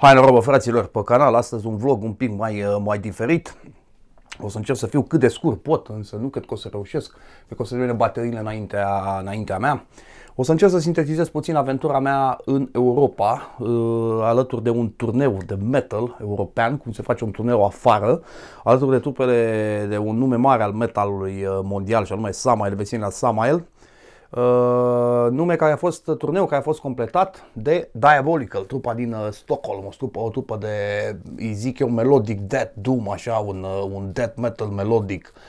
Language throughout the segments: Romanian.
Hai în robă, fraților, pe canal, astăzi un vlog un pic mai, uh, mai diferit. O să încerc să fiu cât de scurt pot, însă nu cred că o să reușesc, cred că o să vină bateriile înaintea, înaintea mea. O să încerc să sintetizez puțin aventura mea în Europa, uh, alături de un turneu de metal european, cum se face un turneu afară, alături de trupele de un nume mare al metalului uh, mondial, și anume Samael, vecina Samael. Uh, nume care a fost turneu care a fost completat de Diabolical, trupa din uh, Stockholm, o trupă, o trupă de, îi zic eu, melodic death doom, așa, un, uh, un death metal melodic. Uh,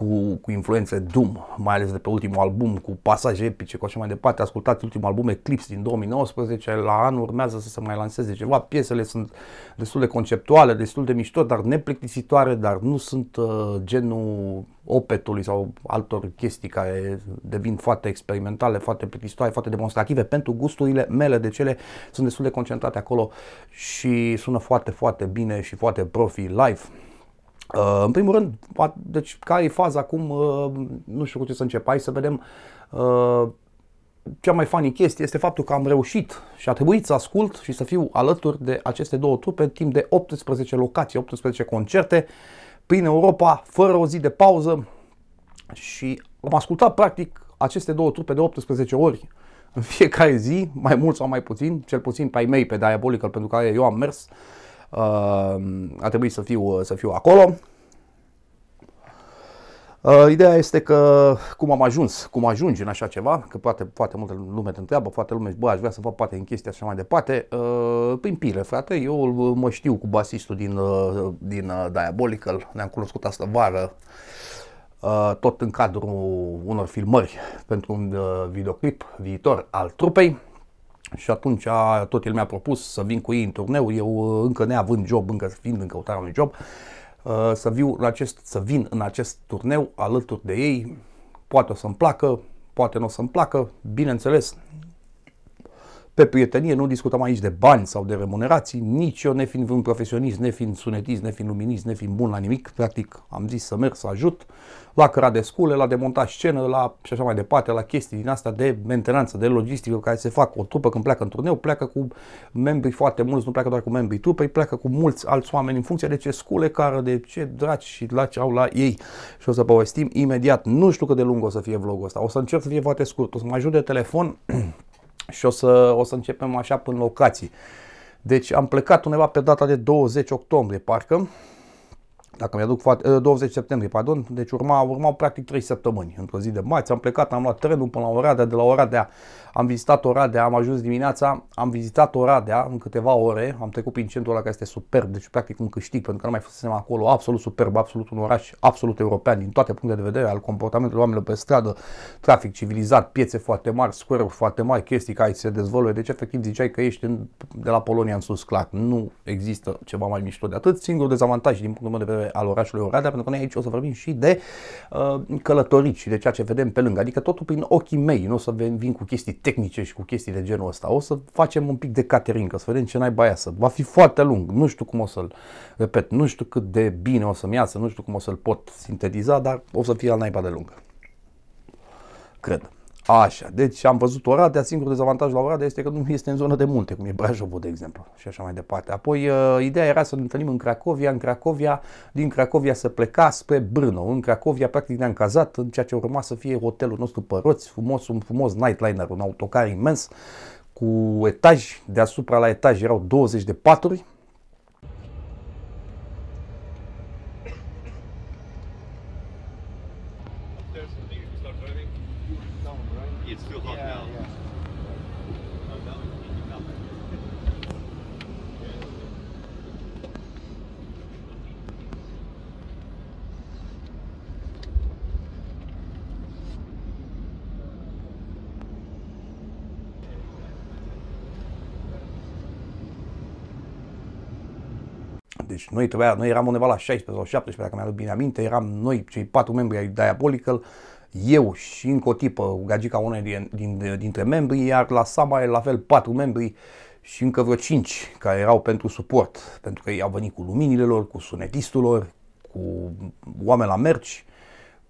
cu, cu influențe Doom, mai ales de pe ultimul album, cu pasaje epice, cu așa mai departe. Ascultați ultimul album Eclipse din 2019, la anul urmează să se mai lanseze ceva. Piesele sunt destul de conceptuale, destul de mișto, dar neplictisitoare, dar nu sunt uh, genul opetului sau altor chestii care devin foarte experimentale, foarte plictisitoare, foarte demonstrative pentru gusturile mele de cele sunt destul de concentrate acolo și sună foarte, foarte bine și foarte profi live. Uh, în primul rând, deci care e faza acum, uh, nu știu cu ce să încep, hai să vedem. Uh, cea mai funny chestie este faptul că am reușit și a trebuit să ascult și să fiu alături de aceste două trupe timp de 18 locații, 18 concerte prin Europa, fără o zi de pauză și am ascultat practic aceste două trupe de 18 ori în fiecare zi, mai mult sau mai puțin, cel puțin pe ai mei, pe Diabolical, pentru care eu am mers. Uh, Ehm, a trebuit să fiu, să fiu acolo. Ehm, ideea este că cum am ajuns, cum ajungi în așa ceva, că poate, foarte multă lume te întreabă, foarte lume bă, aș vrea să fac parte în chestia așa mai departe, ehm, prin pile, frate, eu mă știu cu basistul din, eh, din eh, Diabolical, ne-am cunoscut asta vară, eh, tot în cadrul unor filmări pentru un videoclip viitor al trupei. Și atunci tot el mi-a propus să vin cu ei în turneu, eu uh, încă neavând job, încă fiind în căutarea unui job, uh, să, viu la acest, să vin în acest turneu alături de ei, poate o să-mi placă, poate nu o să-mi placă, bineînțeles, pe prietenie, nu discutăm aici de bani sau de remunerații, nici eu nefiind un profesionist, nefiind sunetist, nefiind luminist, nefiind bun la nimic, practic am zis să merg să ajut la căra de scule, la demonta scenă, la și așa mai departe, la chestii din asta de mentenanță, de logistică care se fac. O trupă când pleacă în turneu, pleacă cu membri foarte mulți, nu pleacă doar cu membrii trupei, pleacă cu mulți alți oameni în funcție de ce scule, care, de ce draci și la ce au la ei. Și o să povestim imediat. Nu știu cât de lung o să fie vlogul ăsta. O să încerc să fie foarte scurt. O să mă ajut de telefon și o să, o să începem așa până locații. Deci am plecat undeva pe data de 20 octombrie, parcă, dacă mi-aduc foarte, eh, 20 septembrie, pardon, deci urma, urmau practic 3 săptămâni într-o zi de marți. Am plecat, am luat trenul până la Oradea, de la Oradea am vizitat Oradea, am ajuns dimineața, am vizitat Oradea în câteva ore, am trecut prin centrul ăla care este superb, deci practic un câștig, pentru că nu mai fusesem acolo, absolut superb, absolut un oraș, absolut european din toate punctele de vedere, al comportamentului oamenilor pe stradă, trafic civilizat, piețe foarte mari, square foarte mari, chestii care se dezvoltă, deci efectiv ziceai că ești în, de la Polonia în sus, clar, nu există ceva mai mișto de atât, singurul dezavantaj din punctul meu de vedere al orașului Oradea, pentru că noi aici o să vorbim și de uh, călătorit și de ceea ce vedem pe lângă, adică totul prin ochii mei, nu o să vin cu chestii tehnice și cu chestii de genul ăsta, o să facem un pic de caterincă, să vedem ce baia să, va fi foarte lung, nu știu cum o să-l repet, nu știu cât de bine o să-mi iasă, nu știu cum o să-l pot sintetiza, dar o să fie al naiba de lungă, Cred. Așa, deci am văzut Oradea, singurul dezavantaj la Oradea este că nu este în zonă de munte, cum e Brașovul, de exemplu, și așa mai departe. Apoi, uh, ideea era să ne întâlnim în Cracovia, în Cracovia, din Cracovia să pleca spre Brno. În Cracovia, practic, ne-am cazat, în ceea ce urma să fie hotelul nostru pe roți, frumos, un frumos nightliner, un autocar imens, cu etaj, deasupra la etaj erau 20 de paturi, you It's too hot yeah, now. Yeah. Deci noi trebuia, noi eram undeva la 16 sau 17, dacă mi am bine aminte, eram noi cei patru membri ai Diabolical eu și încă o tipă, gagica una din, din, dintre membrii, iar la e la fel patru membri și încă vreo cinci care erau pentru suport, pentru că ei au venit cu luminile lor, cu sunetistul lor, cu oameni la merci,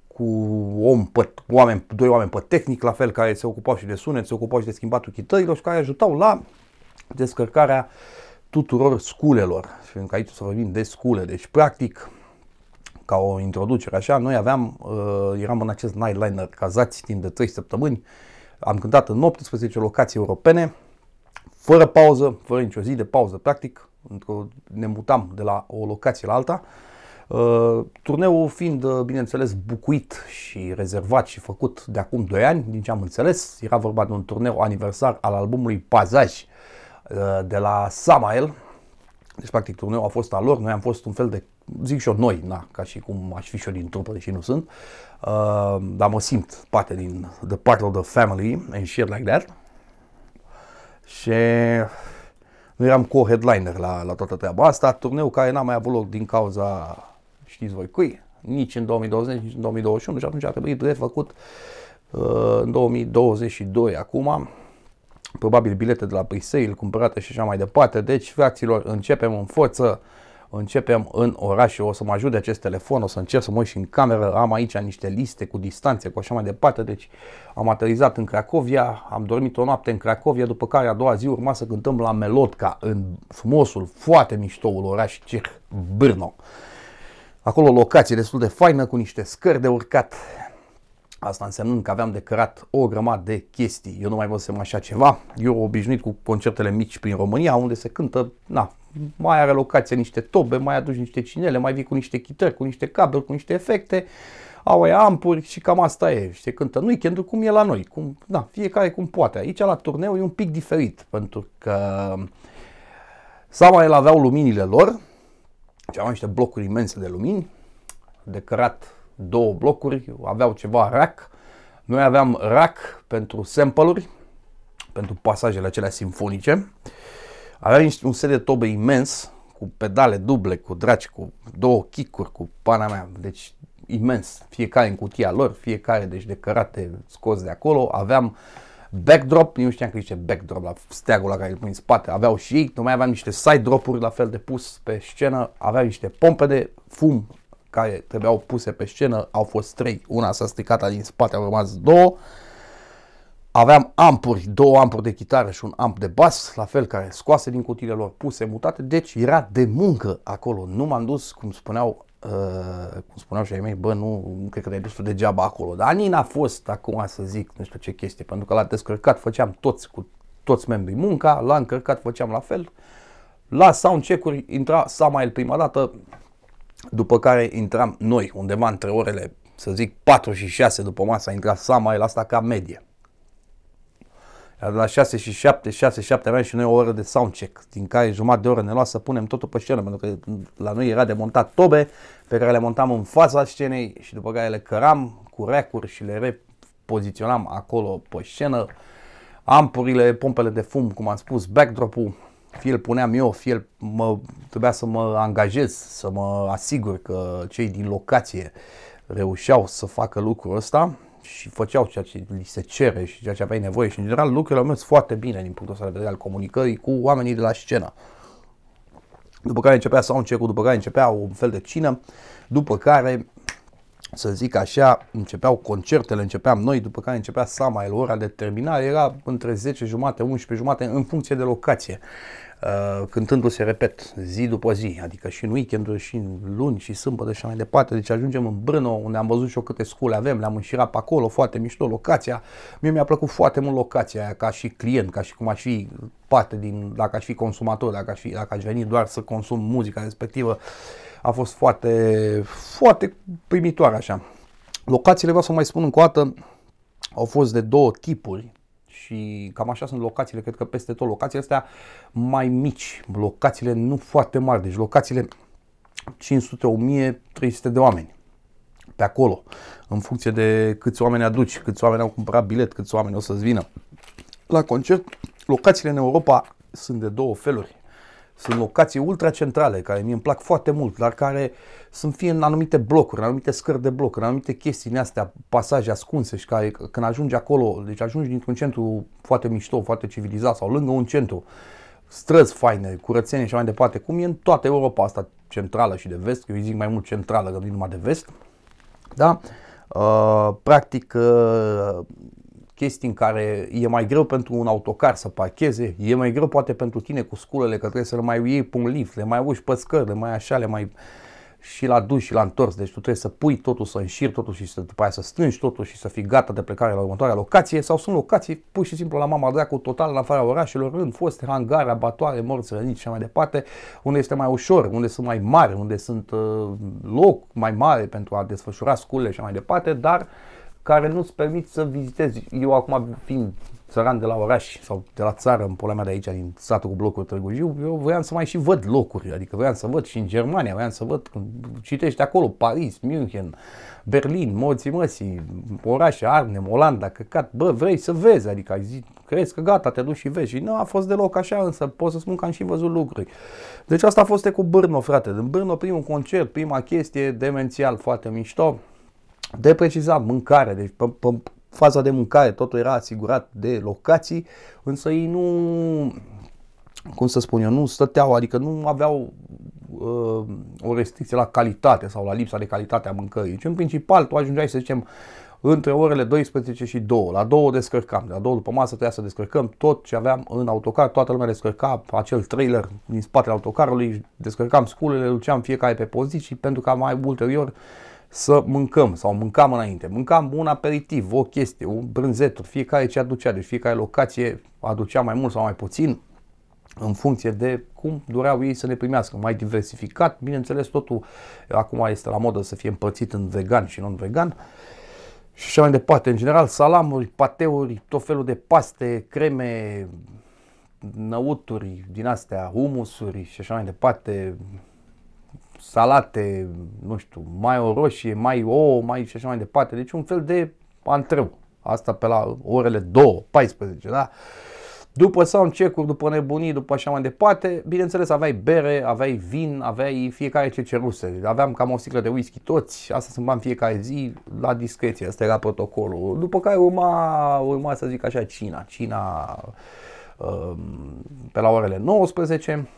cu om pe, oameni, doi oameni pe tehnic la fel care se ocupau și de sunet, se ocupau și de schimbatul chitărilor și care ajutau la descărcarea tuturor sculelor. Și încă aici o să vorbim de scule. Deci, practic, ca o introducere așa, noi aveam, uh, eram în acest nightliner cazați timp de 3 săptămâni, am cântat în 18 locații europene, fără pauză, fără nicio zi de pauză, practic, ne mutam de la o locație la alta, uh, Turneul fiind, uh, bineînțeles, bucuit și rezervat și făcut de acum 2 ani, din ce am înțeles, era vorba de un turneu aniversar al albumului Pazaj de la Samael, deci, practic, turneul a fost al lor, noi am fost un fel de, zic și eu, noi, na, ca și cum aș fi și eu din trupă, deși nu sunt, uh, dar mă simt parte din the part of the family and shit like that. Și nu eram co-headliner la, la toată treaba asta, turneul care n-a mai avut loc din cauza, știți voi cui, nici în 2020, nici în 2021 și atunci a trebuit refăcut uh, în 2022 acum, probabil bilete de la Briseil cumpărate și așa mai departe. Deci, fraților, începem în forță, începem în oraș și o să mă ajute acest telefon, o să încerc să mă și în cameră, am aici niște liste cu distanțe, cu așa mai departe, deci am aterizat în Cracovia, am dormit o noapte în Cracovia, după care a doua zi urma să cântăm la Melodca, în frumosul, foarte miștoul oraș ceh Brno. Acolo locație destul de faină, cu niște scări de urcat, Asta însemnând că aveam de cărat o grămadă de chestii. Eu nu mai văzusem așa ceva. Eu obișnuit cu concertele mici prin România, unde se cântă, na, mai are locație niște tobe, mai aduci niște cinele, mai vii cu niște chitări, cu niște cabluri, cu niște efecte, au aia ampuri și cam asta e. Și se cântă nu weekend cum e la noi, cum, da, fiecare cum poate. Aici la turneu e un pic diferit, pentru că mai el aveau luminile lor, și aveau niște blocuri imense de lumini, de cărat două blocuri, aveau ceva rack. Noi aveam rack pentru sample-uri, pentru pasajele acelea simfonice, Aveam un set de tobe imens, cu pedale duble, cu draci, cu două kick-uri, cu pana mea. Deci imens, fiecare în cutia lor, fiecare deci de cărate scos de acolo. Aveam backdrop, nu știam că zice backdrop la steagul la care îl pun în spate, aveau și ei, numai aveam niște side drop-uri la fel de pus pe scenă, aveam niște pompe de fum care trebuiau puse pe scenă, au fost trei. Una s-a stricat din spate, au rămas două. Aveam ampuri, două ampuri de chitară și un amp de bas, la fel care scoase din cutiile lor, puse, mutate, deci era de muncă acolo. Nu m-am dus, cum spuneau, uh, cum spuneau și ai mei, bă, nu, nu cred că te-ai dus tu degeaba acolo. Dar n-a fost acum să zic nu știu ce chestie, pentru că l-a descărcat, făceam toți cu toți membrii munca, l-a încărcat, făceam la fel. La soundcheck-uri intra Samael prima dată, după care intram noi undeva între orele, să zic, 4 și 6 după masă, a intrat Sama, el asta ca medie. Iar la 6 și 7, 6, 7 aveam și noi o oră de soundcheck, din care jumătate de oră ne lua să punem totul pe scenă, pentru că la noi era de montat tobe pe care le montam în fața scenei și după care le căram cu reacuri și le repoziționam acolo pe scenă. Ampurile, pompele de fum, cum am spus, backdrop-ul, fie îl puneam eu, fie mă, trebuia să mă angajez, să mă asigur că cei din locație reușeau să facă lucrul ăsta și făceau ceea ce li se cere și ceea ce aveai nevoie și în general lucrurile au mers foarte bine din punctul ăsta de vedere al comunicării cu oamenii de la scenă. După care începea soundcheck-ul, după care începea un fel de cină, după care să zic așa, începeau concertele, începeam noi, după care începea sama, el ora de terminare era între 10 jumate, 11 jumate, în funcție de locație, uh, cântându-se, repet, zi după zi, adică și în weekend și în luni, și sâmbătă, și mai departe. Deci ajungem în Brno, unde am văzut și eu câte scule avem, le-am înșirat pe acolo, foarte mișto locația. Mie mi-a plăcut foarte mult locația aia, ca și client, ca și cum aș fi parte din, dacă aș fi consumator, dacă aș, fi, dacă aș veni doar să consum muzica respectivă. Uh, a fost foarte, foarte primitoare așa. Locațiile, vreau să mai spun încă o dată, au fost de două tipuri și cam așa sunt locațiile, cred că peste tot locațiile astea mai mici, locațiile nu foarte mari, deci locațiile 500, 1300 de oameni pe acolo, în funcție de câți oameni aduci, câți oameni au cumpărat bilet, câți oameni o să-ți vină. La concert, locațiile în Europa sunt de două feluri. Sunt locații ultracentrale care mi îmi plac foarte mult, dar care sunt fie în anumite blocuri, în anumite scări de bloc, în anumite chestii astea, pasaje ascunse și care când ajungi acolo, deci ajungi dintr-un centru foarte mișto, foarte civilizat sau lângă un centru, străzi faine, curățenie și mai departe, cum e în toată Europa asta centrală și de vest, eu îi zic mai mult centrală, că nu numai de vest, da? Uh, practic, uh, chestii în care e mai greu pentru un autocar să parcheze, e mai greu poate pentru tine cu sculele, că trebuie să le mai iei pe un lift, le mai uși pe scări, le mai așa, le mai și la duș și la întors, deci tu trebuie să pui totul, să înșiri totul și să, după aia să strângi totul și să fii gata de plecare la următoarea locație sau sunt locații pur și simplu la mama dracu total în afara orașelor, în fost hangare, abatoare, morți răniți și mai departe, unde este mai ușor, unde sunt mai mari, unde sunt uh, loc mai mare pentru a desfășura sculele și mai departe, dar uh, care nu-ți permit să vizitezi. Eu acum fiind țăran de la oraș sau de la țară, în pula mea de aici, din satul cu blocul Târgu Jiu, eu voiam să mai și văd locuri, adică voiam să văd și în Germania, voiam să văd, citești acolo, Paris, München, Berlin, Morții Măsii, orașe, Arnhem, Olanda, căcat, bă, vrei să vezi, adică ai zis, crezi că gata, te duci și vezi. Și nu a fost deloc așa, însă pot să spun că am și văzut lucruri. Deci asta a fost cu Brno, frate. În Brno, primul concert, prima chestie, demențial, foarte mișto de precizat mâncarea, deci pe, pe faza de mâncare totul era asigurat de locații, însă ei nu, cum să spun eu, nu stăteau, adică nu aveau uh, o restricție la calitate sau la lipsa de calitate a mâncării. Deci în principal tu ajungeai să zicem între orele 12 și 2. La 2 descărcam, la 2 după masă trebuia să descărcăm tot ce aveam în autocar, toată lumea descărca acel trailer din spatele autocarului, descărcam sculele, le duceam fiecare pe poziții pentru ca mai ulterior uh, să mâncăm sau mâncam înainte. Mâncam un aperitiv, o chestie, un brânzeturi, fiecare ce aducea, deci fiecare locație aducea mai mult sau mai puțin în funcție de cum doreau ei să ne primească, mai diversificat, bineînțeles totul acum este la modă să fie împărțit în vegan și non-vegan și așa mai departe, în general salamuri, pateuri, tot felul de paste, creme, năuturi din astea, humusuri și așa mai departe, salate, nu știu, mai o roșie, mai ouă, mai și așa mai departe. Deci un fel de antreu. Asta pe la orele 2, 14, da? După sau în cecuri, după nebunii, după așa mai departe, bineînțeles aveai bere, aveai vin, aveai fiecare ce ceruse. Aveam cam o sticlă de whisky toți, asta se bani fiecare zi, la discreție, asta era protocolul. După care urma, urma să zic așa, cina, cina um, pe la orele 19,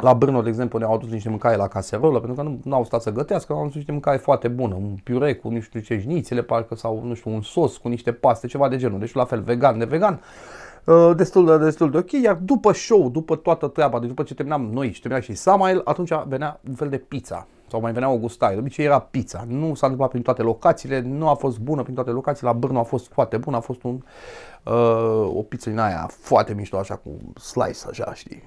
la Brno, de exemplu, ne-au adus niște mâncare la caserolă, pentru că nu au stat să gătească, au adus niște mâncare foarte bună, un piure cu nu știu ce jnițele, parcă, sau nu știu, un sos cu niște paste, ceva de genul. Deci la fel, vegan, de vegan uh, destul de, destul de ok, iar după show, după toată treaba, deci după ce terminam noi și termina și Samuel, atunci venea un fel de pizza sau mai venea o gustare. De obicei era pizza. Nu s-a întâmplat prin toate locațiile, nu a fost bună prin toate locațiile. La Brno a fost foarte bună, a fost un, uh, o pizza din aia foarte mișto, așa cu slice, așa, știi,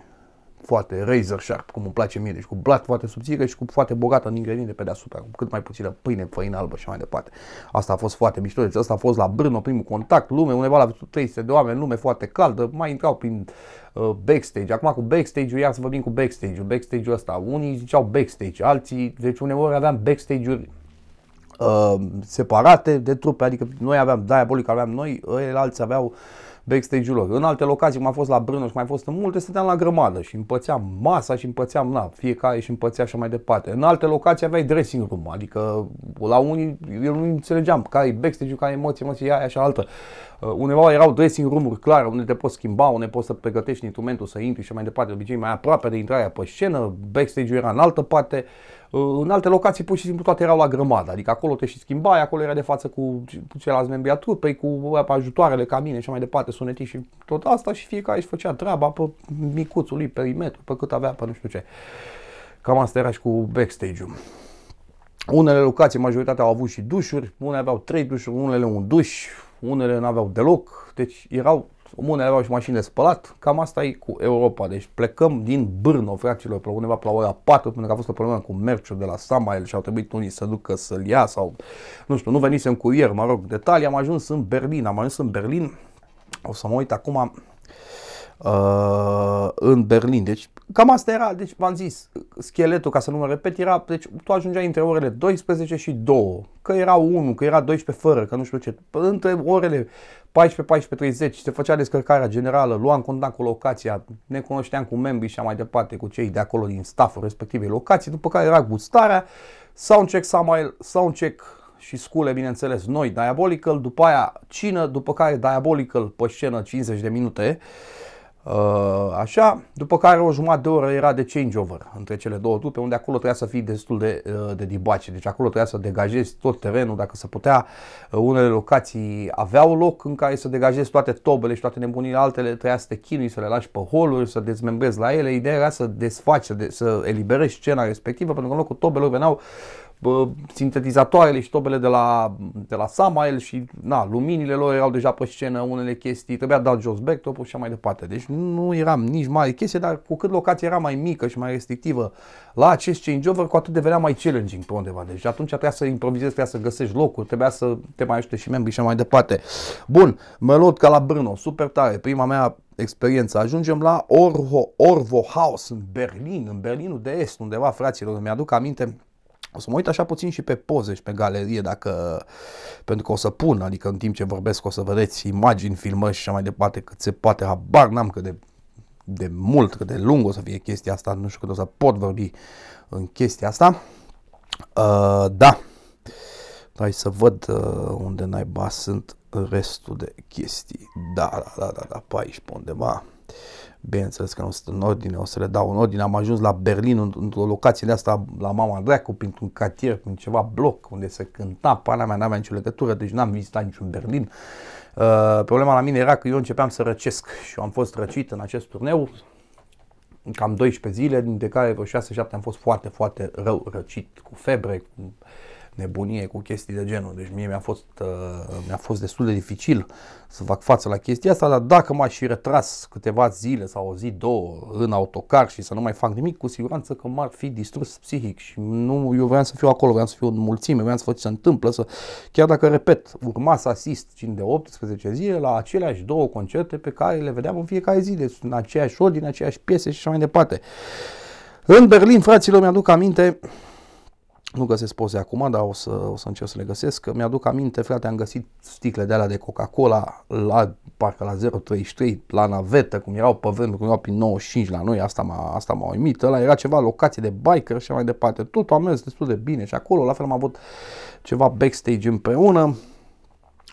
foarte razor sharp, cum îmi place mie, deci cu blat foarte subțire și cu foarte bogată în ingrediente pe deasupra, cu cât mai puțină pâine, făină albă și mai departe. Asta a fost foarte mișto, deci asta a fost la Brno, primul contact, lume, undeva la 300 de oameni, lume foarte caldă, mai intrau prin uh, backstage. Acum cu backstage-ul, ia să vorbim cu backstage-ul, backstage-ul ăsta. Unii ziceau backstage, alții, deci uneori aveam backstage-uri uh, separate de trupe, adică noi aveam Diabolic, aveam noi, ei alții aveau uh, backstage-ul lor. În alte locații, cum am fost la Brno, și mai fost în multe, stăteam la grămadă și împățeam masa și împățeam, na, fiecare și împățea așa mai departe. În alte locații aveai dressing room, adică la unii, eu nu înțelegeam care e backstage-ul, care e emoție, emoție, aia așa altă. Uh, undeva erau dressing room-uri clare, unde te poți schimba, unde poți să pregătești instrumentul, să intri și mai departe, de obicei mai aproape de intrarea pe scenă, backstage-ul era în altă parte. Uh, în alte locații pur și simplu toate erau la grămadă, adică acolo te și schimbai, acolo era de față cu ceilalți membri a trupei, cu ajutoarele ca mine și mai departe, sunetii și tot asta și fiecare își făcea treaba pe micuțul lui, imetru, pe cât avea, pe nu știu ce. Cam asta era și cu backstage-ul. Unele locații, majoritatea au avut și dușuri, unele aveau trei dușuri, unele un duș, unele nu aveau deloc, deci erau Românele aveau și mașini de spălat, cam asta e cu Europa. Deci plecăm din Brno, fraților, pe undeva pe la ora 4, pentru că a fost o problemă cu merciul de la Samael și au trebuit unii să ducă să-l ia sau, nu știu, nu venisem cu ieri, mă rog, detalii. Am ajuns în Berlin, am ajuns în Berlin, o să mă uit acum uh, în Berlin. Deci cam asta era, deci v-am zis, scheletul, ca să nu mă repet, era, deci tu ajungeai între orele 12 și 2, că era 1, că era 12 fără, că nu știu ce, între orele 14, 14.30 se făcea descărcarea generală, luam contact cu locația, ne cunoșteam cu membrii și mai departe, cu cei de acolo din stafful respectivei locații, după care era gustarea, soundcheck, Samuel, soundcheck și scule, bineînțeles, noi, Diabolical, după aia cină, după care Diabolical pe scenă 50 de minute, uh, Uh, așa, după care o jumătate de oră era de changeover între cele două trupe, unde acolo trebuia să fii destul de, uh, de dibace. Deci acolo trebuia să degajezi tot terenul, dacă se putea. Uh, unele locații aveau loc în care să degajezi toate tobele și toate nebunile, altele trebuia să te chinui, să le lași pe holuri, să dezmembrezi la ele. Ideea era să desfaci, să, de, să eliberezi scena respectivă, pentru că în locul tobelor veneau sintetizatoarele și tobele de la, de la Samael și na, luminile lor erau deja pe scenă, unele chestii, trebuia dat jos backdrop ul și așa mai departe. Deci nu eram nici mare chestie, dar cu cât locația era mai mică și mai restrictivă la acest changeover, cu atât devenea mai challenging pe undeva. Deci atunci trebuia să improvizezi, trebuia să găsești locuri, trebuia să te mai ajute și membrii și mai departe. Bun, mă lot ca la Brno, super tare, prima mea experiență. Ajungem la Orvo, Orvo House în Berlin, în Berlinul de Est, undeva, fraților, îmi aduc aminte o să mă uit așa puțin și pe poze și pe galerie, dacă, pentru că o să pun, adică în timp ce vorbesc o să vedeți imagini, filmări și așa mai departe, cât se poate, habar n-am cât de, de mult, cât de lung o să fie chestia asta, nu știu cât o să pot vorbi în chestia asta. Uh, da, hai să văd uh, unde naiba sunt restul de chestii. Da, da, da, da, da, pe aici, pe undeva bineînțeles că nu sunt în ordine, o să le dau în ordine. Am ajuns la Berlin, într-o locație de asta, la Mama Dracu, printr-un cartier, prin ceva bloc unde se cânta, pana mea n-avea nicio legătură, deci n-am vizitat niciun Berlin. Uh, problema la mine era că eu începeam să răcesc și am fost răcit în acest turneu cam 12 zile, dintre care vreo 6-7 am fost foarte, foarte rău răcit, cu febre, cu nebunie cu chestii de genul. Deci mie mi-a fost, uh, mi-a fost destul de dificil să fac față la chestia asta, dar dacă m-aș fi retras câteva zile sau o zi, două în autocar și să nu mai fac nimic, cu siguranță că m-ar fi distrus psihic și nu, eu vreau să fiu acolo, vreau să fiu în mulțime, vreau să fac ce se întâmplă, să, chiar dacă, repet, urma să asist 5 de 18 zile la aceleași două concerte pe care le vedeam în fiecare zi, deci în aceeași ordine, aceeași piese și așa mai departe. În Berlin, fraților, mi-aduc aminte, nu găsesc poze acum, dar o să, o să încerc să le găsesc. Mi-aduc aminte, frate, am găsit sticle de alea de Coca-Cola la, parcă la 0,33, la navetă, cum erau pe vremuri, cum erau prin 95 la noi, asta m-a, asta m-a uimit. Ăla era ceva locație de biker și mai departe. Totul a mers destul de bine și acolo, la fel am avut ceva backstage împreună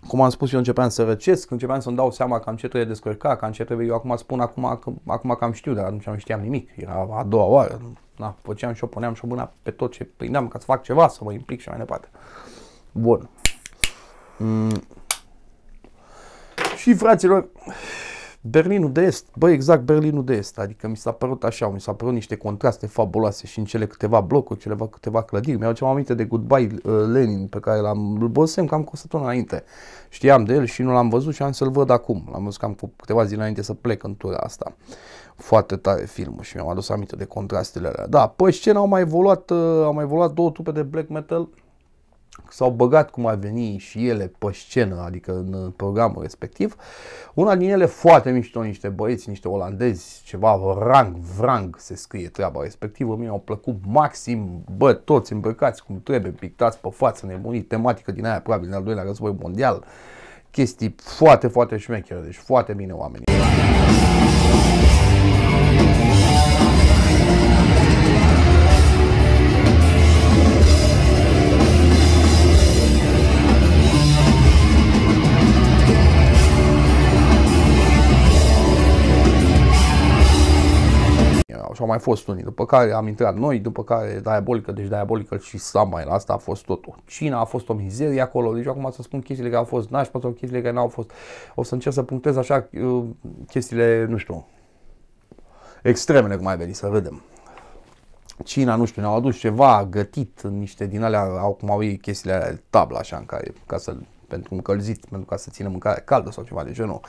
cum am spus, eu începeam să răcesc, începeam să-mi dau seama cam ce trebuie descărca, cam ce trebuie, eu acum spun, acum, acum am știu, dar atunci nu știam nimic, era a doua oară, da, făceam și o puneam și o mâna pe tot ce prindeam ca să fac ceva, să mă implic și mai departe. Bun. Mm. Și fraților, Berlinul de Est, băi, exact Berlinul de Est, adică mi s-a părut așa, mi s-a părut niște contraste fabuloase și în cele câteva blocuri, cele câteva clădiri. Mi-au ceva aminte de Goodbye uh, Lenin pe care l-am, văzut cam cu o săptămână înainte. Știam de el și nu l-am văzut și am să-l văd acum. L-am văzut cam cu câteva zile înainte să plec în tura asta. Foarte tare filmul și mi-am adus aminte de contrastele alea. Da, pe scenă au mai evoluat, uh, au mai evoluat două trupe de black metal s-au băgat cum ar veni și ele pe scenă, adică în programul respectiv. Una din ele foarte mișto, niște băieți, niște olandezi, ceva rang, vrang se scrie treaba respectivă. Mie au plăcut maxim, bă, toți îmbrăcați cum trebuie, pictați pe față, nebunit, tematică din aia, probabil, în al doilea război mondial. Chestii foarte, foarte șmechere, deci foarte bine oamenii. și au mai fost unii, după care am intrat noi, după care diabolică, deci diabolică și mai la asta a fost totul. Cina a fost o mizerie acolo, deci acum să spun chestiile care au fost nașpa sau chestiile care n-au fost. O să încerc să punctez așa uh, chestiile, nu știu, extremele cum ai veni, să vedem. Cina, nu știu, ne-au adus ceva gătit, niște din alea, au, cum au ei chestiile alea, tabla așa în care, ca să, pentru încălzit, pentru ca să țină mâncare caldă sau ceva de genul. Uh,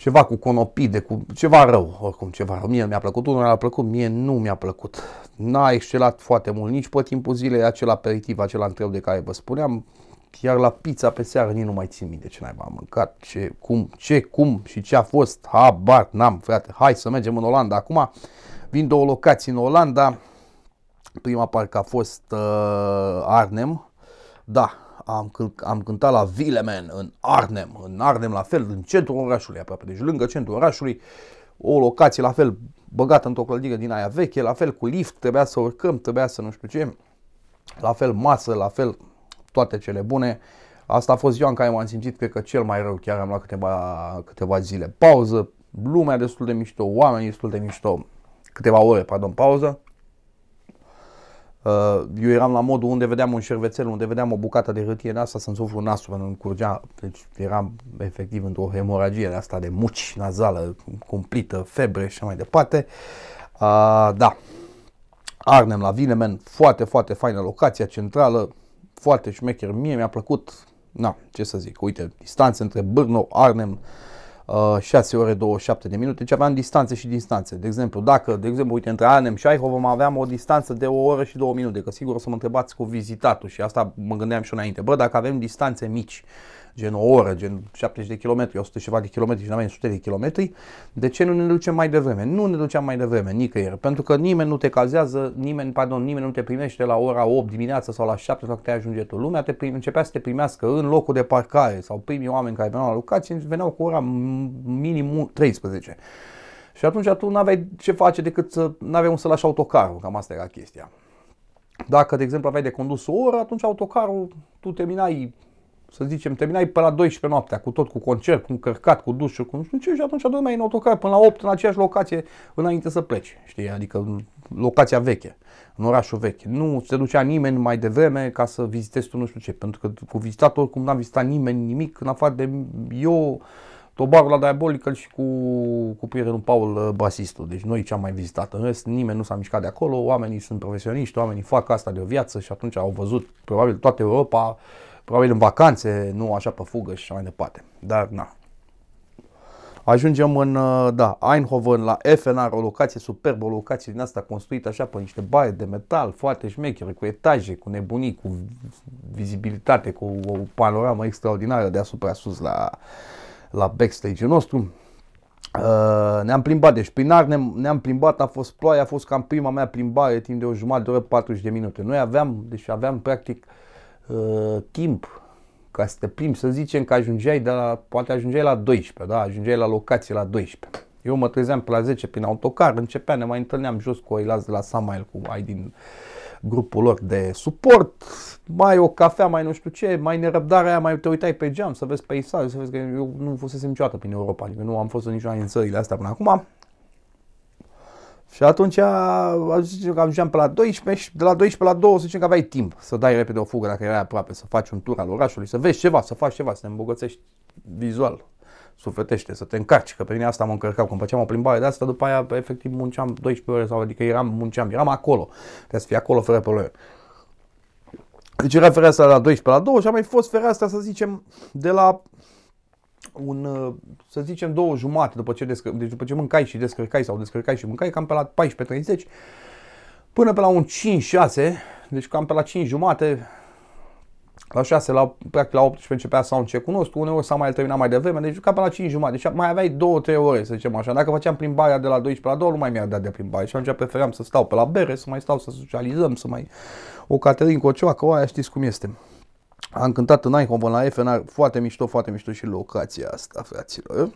ceva cu conopide, cu ceva rău, oricum ceva rău. Mie mi-a plăcut, unul mi-a plăcut, mie nu mi-a plăcut. N-a excelat foarte mult, nici pe timpul zilei acel aperitiv, acel întreb de care vă spuneam, iar la pizza pe seară nici nu mai țin minte ce naiba am mâncat, ce, cum, ce, cum și ce a fost, habar n-am, frate, hai să mergem în Olanda acum. Vin două locații în Olanda, prima parcă a fost uh, Arnhem, da, am, am cântat la Vilemen, în Arnhem, în Arnhem la fel, în centrul orașului aproape, deci lângă centrul orașului, o locație la fel băgată într-o clădire din aia veche, la fel cu lift, trebuia să urcăm, trebuia să nu știu ce, la fel masă, la fel toate cele bune. Asta a fost ziua în care m-am simțit, cred că cel mai rău, chiar am luat câteva, câteva zile pauză, lumea destul de mișto, oamenii destul de mișto, câteva ore, pardon, pauză Uh, eu eram la modul unde vedeam un șervețel, unde vedeam o bucată de hârtie de asta, să-mi sufru nasul până îmi curgea. Deci eram efectiv într-o hemoragie de asta de muci nazală, cumplită, febre și mai departe. Uh, da, Arnhem la Vinemen, foarte, foarte faină locația centrală, foarte șmecher. Mie mi-a plăcut, na, ce să zic, uite, distanțe între Brno, Arnhem, uh, 6 uh, ore 27 de minute, deci aveam distanțe și distanțe. De exemplu, dacă, de exemplu, uite, între Arnhem și Aihov vom avea o distanță de o oră și două minute, că sigur o să mă întrebați cu vizitatul și asta mă gândeam și înainte. Bă, dacă avem distanțe mici, gen o oră, gen 70 de kilometri, 100 și ceva de kilometri și nu aveam 100 de kilometri, de ce nu ne ducem mai devreme? Nu ne duceam mai devreme, nicăieri, pentru că nimeni nu te cazează, nimeni, pardon, nimeni nu te primește la ora 8 dimineața sau la 7 sau te ajunge tu. Lumea te prim, începea să te primească în locul de parcare sau primii oameni care veneau la locație veneau cu ora minim 13. Și atunci tu n-aveai ce face decât să n-aveai un să lași autocarul, cam asta era chestia. Dacă, de exemplu, aveai de condus o oră, atunci autocarul, tu terminai să zicem, terminai pe la 12 noaptea, cu tot, cu concert, cu încărcat, cu dușuri, cu nu știu ce, și atunci dormeai în autocar până la 8, în aceeași locație, înainte să pleci, știi, adică locația veche, în orașul vechi. Nu se ducea nimeni mai devreme ca să vizitezi tu nu știu ce, pentru că cu vizitat oricum n-a vizitat nimeni nimic, în afară de eu, Tobarul la Diabolical și cu, cu prietenul Paul uh, basistul Deci noi i-am mai vizitat În rest, nimeni nu s-a mișcat de acolo, oamenii sunt profesioniști, oamenii fac asta de o viață și atunci au văzut probabil toată Europa, probabil în vacanțe, nu așa pe fugă și așa mai departe. Dar na. Ajungem în, uh, da, Eindhoven la FNR, o locație superbă, o locație din asta construită așa pe niște baie de metal, foarte șmechere, cu etaje, cu nebunii, cu vizibilitate, cu o panoramă extraordinară deasupra sus la, la backstage-ul nostru. Uh, ne-am plimbat, deci prin ar ne, ne-am plimbat, a fost ploaie, a fost cam prima mea plimbare timp de o jumătate de oră, 40 de minute. Noi aveam, deci aveam practic uh, Uh, timp ca să te plimbi, să zicem că ajungeai de la, poate ajungeai la 12, da? ajungeai la locație la 12. Eu mă trezeam pe la 10 prin autocar, începea, ne mai întâlneam jos cu oilați de la Samael, cu ai din grupul lor de suport, mai o cafea, mai nu știu ce, mai nerăbdarea aia, mai te uitai pe geam să vezi peisaj, să vezi că eu nu fusesem niciodată prin Europa, adică nu am fost niciodată în țările astea până acum. Și atunci ajungeam pe la 12 și de la 12 la 2 să zicem că aveai timp să dai repede o fugă dacă erai aproape, să faci un tur al orașului, să vezi ceva, să faci ceva, să te îmbogățești vizual, sufletește, să te încarci, că pe mine asta mă încărcau, când făceam o plimbare de asta, după aia efectiv munceam 12 ore sau adică eram, munceam, eram acolo, trebuie să fii acolo fără probleme. Deci era fereastra de la 12 la 2 și a mai fost fereastra, să zicem, de la un, uh, să zicem, două jumate după ce, descă, deci după ce mâncai și descărcai sau descărcai și mâncai, cam pe la 14-30, până pe la un 5-6, deci cam pe la 5 jumate, la 6, la, practic la 18 începea sau cu nostru, uneori s-a mai terminat mai devreme, deci cam pe la 5 jumate, deci mai aveai 2-3 ore, să zicem așa. Dacă făceam plimbarea de la 12 la 2, nu mai mi-ar dat de plimbare și atunci preferam să stau pe la bere, să mai stau să socializăm, să mai o Caterin cu o ceva, că aia știți cum este. Am cântat în Eindhoven la FNA, foarte mișto, foarte mișto și locația asta, fraților.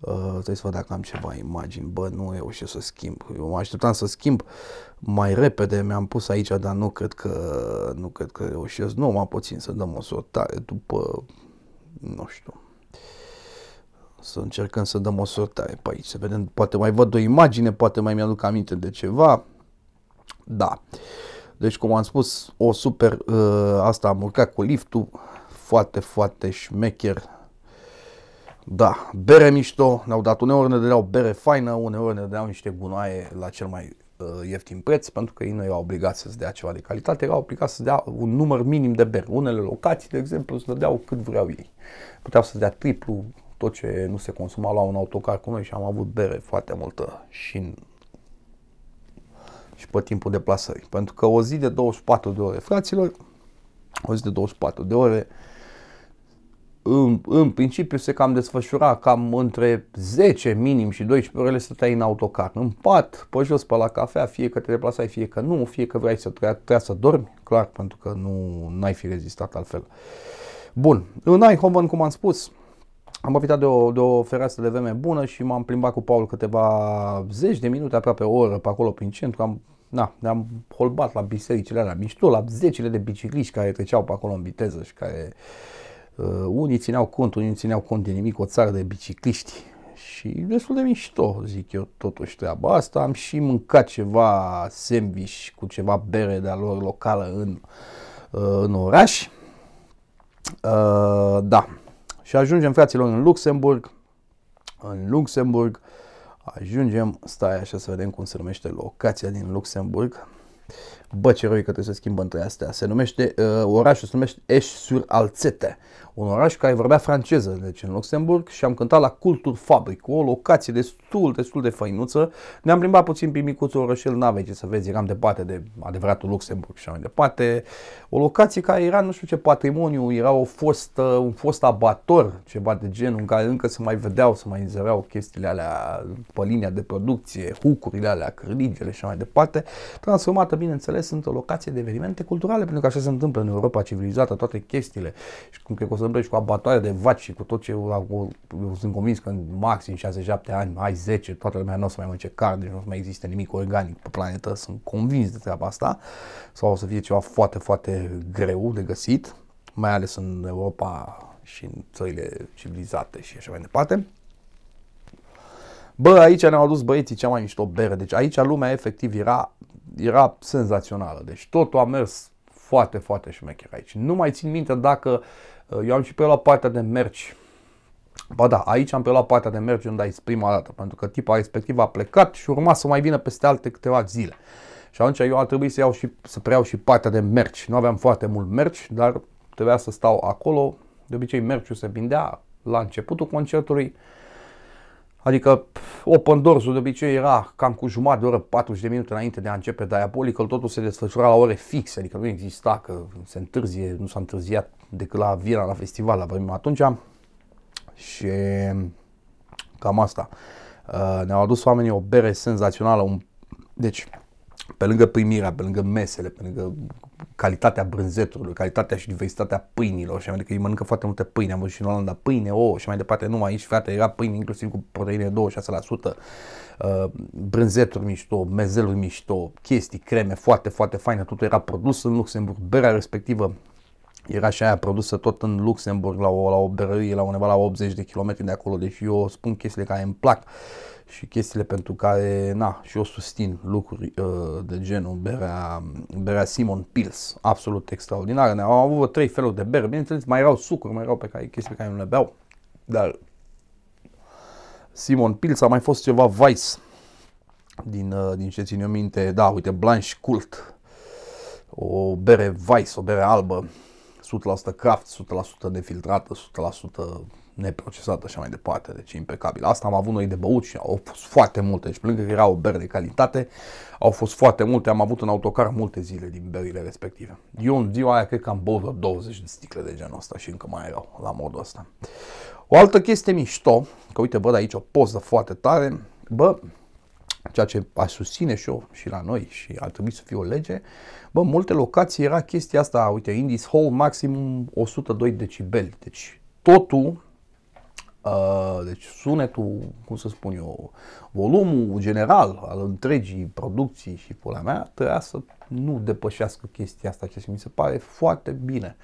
Uh, trebuie să văd dacă am ceva imagini, bă, nu și să schimb. Eu mă așteptam să schimb mai repede, mi-am pus aici, dar nu cred că, nu cred că reușesc. Nu, mai puțin să dăm o sortare după, nu știu, să încercăm să dăm o sortare pe aici, să vedem, poate mai văd o imagine, poate mai mi-aduc aminte de ceva, da. Uh, deci, cum am spus, o super, uh, asta am urcat cu liftul, foarte, foarte șmecher. Da, bere mișto, ne-au dat uneori ne dădeau bere faină, uneori ne dădeau niște gunoaie la cel mai uh, ieftin preț, pentru că ei nu erau obligați să-ți dea ceva de calitate, erau obligați să dea un număr minim de bere. Unele locații, de exemplu, să dădeau cât vreau ei. Puteau să dea triplu tot ce nu se consuma la un autocar cu noi și am avut bere foarte multă și în și pe timpul deplasării. Pentru că o zi de 24 de ore, fraților, o zi de 24 de ore, în, în principiu se cam desfășura cam între 10 minim și 12 orele stăteai în autocar, în pat, pe jos, pe la cafea, fie că te deplasai, fie că nu, fie că vrei să trea, trea să dormi, clar, pentru că nu ai fi rezistat altfel. Bun, în Eichhoven, cum am spus, am profitat de o, de o fereastră de vreme bună și m-am plimbat cu Paul câteva zeci de minute, aproape o oră pe acolo prin centru. Am, na, ne-am holbat la bisericile alea mișto, la zecile de bicicliști care treceau pe acolo în viteză și care uh, unii țineau cont, unii țineau cont de nimic, o țară de bicicliști și destul de mișto, zic eu, totuși treaba asta. Am și mâncat ceva sandwich cu ceva bere de-a lor locală în, uh, în oraș. Uh, da, și ajungem, fraților, în Luxemburg. În Luxemburg ajungem, stai așa să vedem cum se numește locația din Luxemburg. Bă, ce rău că trebuie să schimbă între astea. Se numește, uh, orașul se numește Esch sur Alzette un oraș care vorbea franceză, deci în Luxemburg, și am cântat la Fabric, o locație destul, destul de făinuță. Ne-am plimbat puțin prin micuțul orășel, n ce să vezi, eram departe de adevăratul Luxemburg și așa mai departe. O locație care era, nu știu ce, patrimoniu, era o fost, un fost abator, ceva de genul, în care încă se mai vedeau, se mai înzăreau chestiile alea pe linia de producție, hucurile alea, cârligele și așa mai departe, transformată, bineînțeles, într-o locație de evenimente culturale, pentru că așa se întâmplă în Europa civilizată, toate chestiile. Și cum cred că o să întâmplă și cu abatoarea de vaci și cu tot ce eu, eu sunt convins că în maxim 6-7 ani, mai 10, toată lumea nu o să mai mânce carne, deci nu o să mai există nimic organic pe planetă, sunt convins de treaba asta, sau o să fie ceva foarte, foarte greu de găsit, mai ales în Europa și în țările civilizate și așa mai departe. Bă, aici ne-au adus băieții cea mai mișto bere, deci aici lumea efectiv era, era senzațională, deci totul a mers foarte, foarte șmecher aici. Nu mai țin minte dacă eu am și pe la partea de mergi. Ba da, aici am pe la partea de mergi unde ai prima dată, pentru că tipa respectiv a plecat și urma să mai vină peste alte câteva zile. Și atunci eu a trebuit să, iau și, să preiau și partea de merci. Nu aveam foarte mult merci, dar trebuia să stau acolo. De obicei merciul se vindea la începutul concertului. Adică open doors de obicei era cam cu jumătate de oră, 40 de minute înainte de a începe Diabolical, totul se desfășura la ore fixe, adică nu exista că se întârzie, nu s-a întârziat decât la Viena, la festival, la primim atunci și cam asta. Uh, ne-au adus oamenii o bere senzațională, un... deci pe lângă primirea, pe lângă mesele, pe lângă calitatea brânzeturilor, calitatea și diversitatea pâinilor și adică ei mănâncă foarte multe pâine, am văzut și în Olanda pâine, ouă și mai departe, nu aici, frate, era pâine inclusiv cu proteine 26%, uh, brânzeturi mișto, mezeluri mișto, chestii, creme foarte, foarte faine, totul era produs în Luxemburg, berea respectivă era și aia produsă tot în Luxemburg, la o, la o brărie, la undeva la 80 de kilometri de acolo, deci eu spun chestiile care îmi plac și chestiile pentru care, na, și eu susțin lucruri uh, de genul berea, berea Simon Pils, absolut extraordinară. Ne-au avut trei feluri de bere, bineînțeles, mai erau sucuri, mai erau pe care, chestii pe care nu le beau, dar Simon Pils a mai fost ceva Vice din, uh, din ce țin eu minte, da, uite, Blanche Cult, o bere Vice, o bere albă, 100% craft, 100% nefiltrată, 100% neprocesată și așa mai departe, deci impecabil. Asta am avut noi de băut și au fost foarte multe, deci plâng că era o bere de calitate, au fost foarte multe, am avut în autocar multe zile din berile respective. Eu în ziua aia cred că am băut 20 de sticle de genul ăsta și încă mai erau la modul ăsta. O altă chestie mișto, că uite văd aici o poză foarte tare, bă, ceea ce aș susține și eu și la noi și ar trebui să fie o lege, Bă, multe locații era chestia asta, uite, Indies Hall maximum 102 decibeli. Deci totul, uh, deci sunetul, cum să spun eu, volumul general al întregii producții și pula mea, trebuia să nu depășească chestia asta, ce mi se pare foarte bine.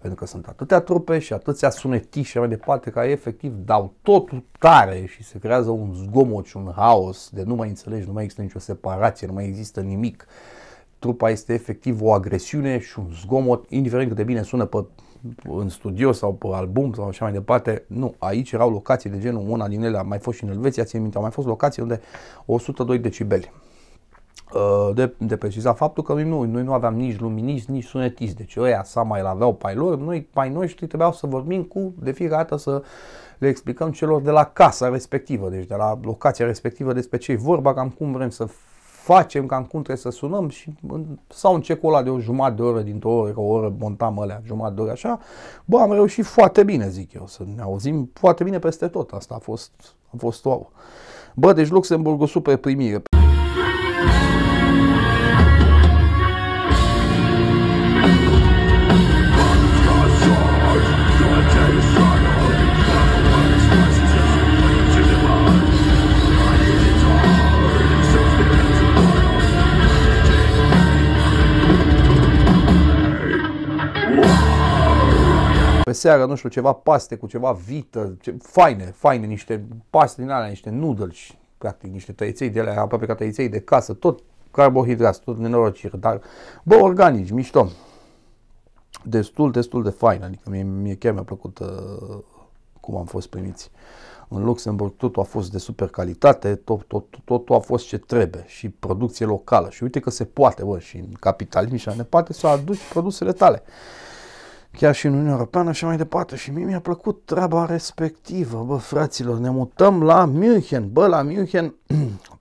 Pentru că sunt atâtea trupe și atâția suneti și mai departe, care efectiv dau totul tare și se creează un zgomot și un haos de nu mai înțelegi, nu mai există nicio separație, nu mai există nimic. Uh, trupa este efectiv o agresiune și un zgomot, indiferent cât de bine sună pe, în studio sau pe album sau așa mai departe. Nu, aici erau locații de genul, una din ele a mai fost și în Elveția, țin minte, au mai fost locații unde 102 decibeli. Uh, de, de precizat faptul că noi nu, noi nu aveam nici luminiști, nici sunetiști, deci ăia sa mai aveau pai lor, noi pai noștri trebuiau să vorbim cu, de fiecare dată să le explicăm celor de la casa respectivă, deci de la locația respectivă despre ce e vorba, cam cum vrem să facem, cam cum trebuie să sunăm și sau în cecul ăla de o jumătate de oră, dintr-o oră, o oră, montam alea, jumătate de oră, așa, bă, am reușit foarte bine, zic eu, să ne auzim foarte bine peste tot. Asta a fost, a fost wow. Bă, deci Luxemburgul super primire. seară, nu știu, ceva paste cu ceva vită, ce, faine, faine, niște paste din alea, niște noodles, practic niște tăieței de alea, aproape ca tăieței de casă, tot carbohidrați, tot nenorociri, dar, bă, organici, mișto. Destul, destul de fain, adică mie, mie chiar mi-a plăcut uh, cum am fost primiți. În Luxemburg totul a fost de super calitate, tot, tot, tot, totul a fost ce trebuie și producție locală. Și uite că se poate, bă, și în capitalism și ne poate să aduci produsele tale chiar și în Uniunea Europeană și mai departe. Și mie mi-a plăcut treaba respectivă, bă, fraților, ne mutăm la München, bă, la München,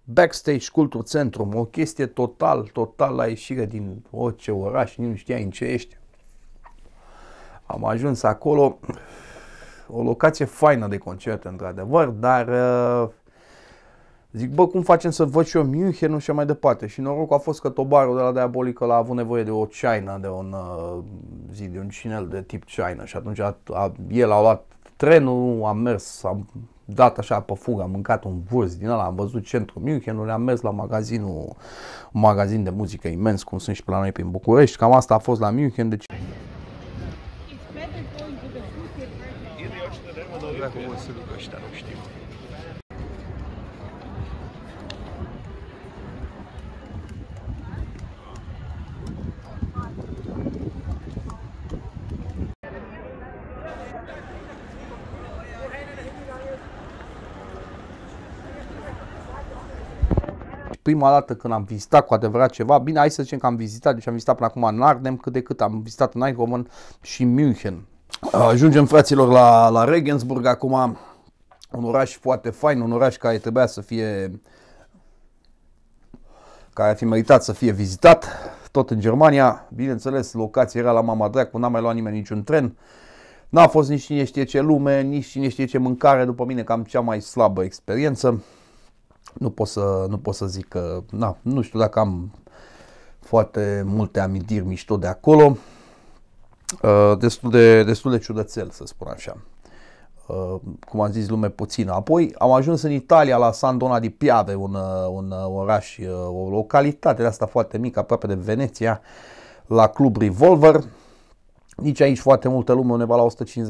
Backstage cultul Centrum, o chestie total, total la ieșire din orice oraș, nici nu știai în ce ești. Am ajuns acolo, o locație faină de concert, într-adevăr, dar uh, Zic, bă, cum facem să văd și eu München și mai departe? Și norocul a fost că tobarul de la Diabolică l-a avut nevoie de o China, de un, uh, zi, de un cinel de tip China. Și atunci a, a, el a luat trenul, a mers, a dat așa pe fugă, a mâncat un vârz din ăla, am văzut centrul Münchenului, am mers la magazinul, un magazin de muzică imens, cum sunt și pe la noi prin București. Cam asta a fost la München, deci... prima dată când am vizitat cu adevărat ceva, bine, hai să zicem că am vizitat, deci am vizitat până acum în Arnhem, cât de cât am vizitat în Eindhoven și München. Ajungem, fraților, la, la Regensburg acum, un oraș foarte fain, un oraș care trebuia să fie care ar fi meritat să fie vizitat, tot în Germania. Bineînțeles, locația era la mama dracu, n-a mai luat nimeni niciun tren. N-a fost nici cine știe ce lume, nici cine știe ce mâncare, după mine cam cea mai slabă experiență nu pot să, nu pot să zic că, na, nu știu dacă am foarte multe amintiri mișto de acolo, uh, destul de, destul de ciudățel, să spun așa. Uh, cum am zis, lume puțină. Apoi am ajuns în Italia, la San Dona di Piave, un, uh, un oraș, o localitate de asta foarte mică, aproape de Veneția, la Club Revolver, nici aici foarte multă lume, undeva la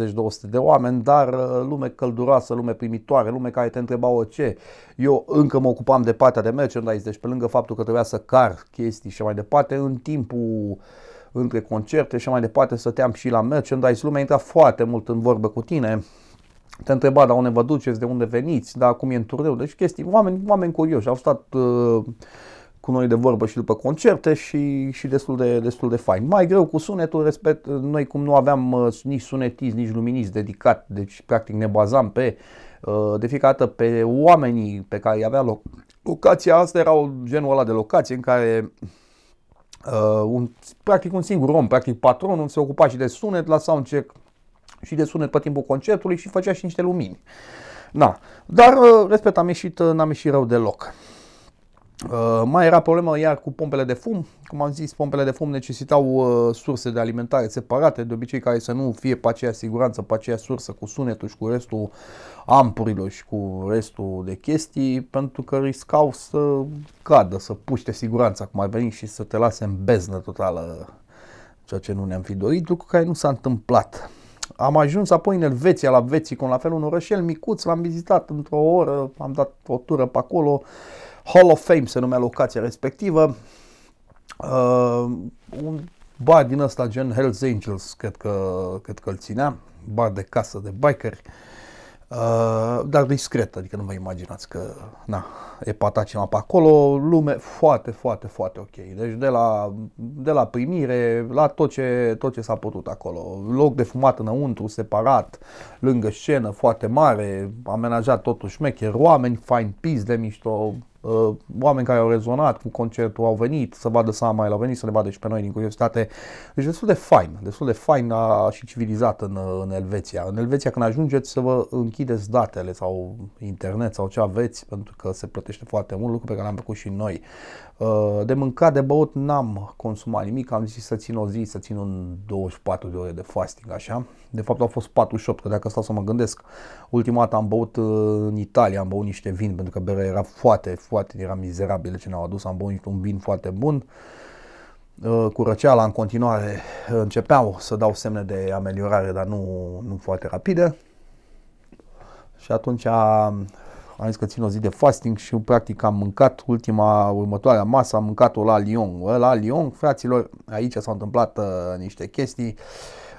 150-200 de oameni, dar uh, lume călduroasă, lume primitoare, lume care te întreba o ce. Eu încă mă ocupam de partea de merchandise, deci pe lângă faptul că trebuia să car chestii și mai departe, în timpul între concerte și mai departe stăteam și la merchandise, lumea intra foarte mult în vorbă cu tine, te întreba, dar unde vă duceți, de unde veniți, dar cum e în turneu, deci chestii, oameni, oameni curioși, au stat uh, cu noi de vorbă și după concerte și, și destul, de, destul de fain. Mai greu cu sunetul, respect, noi cum nu aveam uh, nici sunetiz, nici luminiz dedicat, deci practic ne bazam pe uh, de fiecare dată pe oamenii pe care i avea loc. Locația asta era genul ăla de locație în care uh, un, practic un singur om, practic patronul, se ocupa și de sunet la soundcheck și de sunet pe timpul concertului și făcea și niște lumini. Na. Dar, uh, respect, am ieșit, uh, n-am ieșit rău deloc. Uh, mai era problema iar cu pompele de fum. Cum am zis, pompele de fum necesitau uh, surse de alimentare separate, de obicei care să nu fie pe aceea siguranță, pe aceea sursă, cu sunetul și cu restul ampurilor și cu restul de chestii, pentru că riscau să cadă, să puște siguranța, cum ai venit și să te lase în beznă totală, ceea ce nu ne-am fi dorit, lucru care nu s-a întâmplat. Am ajuns apoi în Elveția, la cu la fel un orășel micuț, l-am vizitat într-o oră, am dat o tură pe acolo, uh, Hall of Fame se numea locația respectivă. Uh, un bar din ăsta gen Hells Angels, cred că, cred că îl ținea, bar de casă de bikeri, uh, dar discret, adică nu vă imaginați că na, e patacina pe acolo, lume foarte, foarte, foarte ok. Deci de la, de la primire, la tot ce, tot ce s-a putut acolo. Loc de fumat înăuntru, separat, lângă scenă, foarte mare, amenajat totuși mecher, oameni, fine pizde mișto, Uh, oameni care au rezonat cu concertul, au venit să vadă Samael, au venit să ne vadă și pe noi din curiozitate. Deci destul de fain, destul de fain a, și civilizat în, uh, în Elveția. În Elveția când ajungeți să vă închideți datele sau internet sau ce aveți, pentru că se plătește foarte mult, lucru pe care l-am făcut și noi. Uh, de mâncat, de băut n-am consumat nimic, am zis să țin o zi, să țin un 24 de ore de fasting, așa. De fapt au fost 48, că dacă stau să mă gândesc, ultima dată am băut uh, în Italia, am băut niște vin, pentru că berea era foarte, foarte, era mizerabil ce ne-au adus, am băut un vin foarte bun. Uh, cu răceala în continuare începeau să dau semne de ameliorare, dar nu, nu foarte rapide. Și atunci am zis că țin o zi de fasting și practic am mâncat ultima, următoarea masă, am mâncat-o la Lyon. La Lyon, fraților, aici s-au întâmplat uh, niște chestii.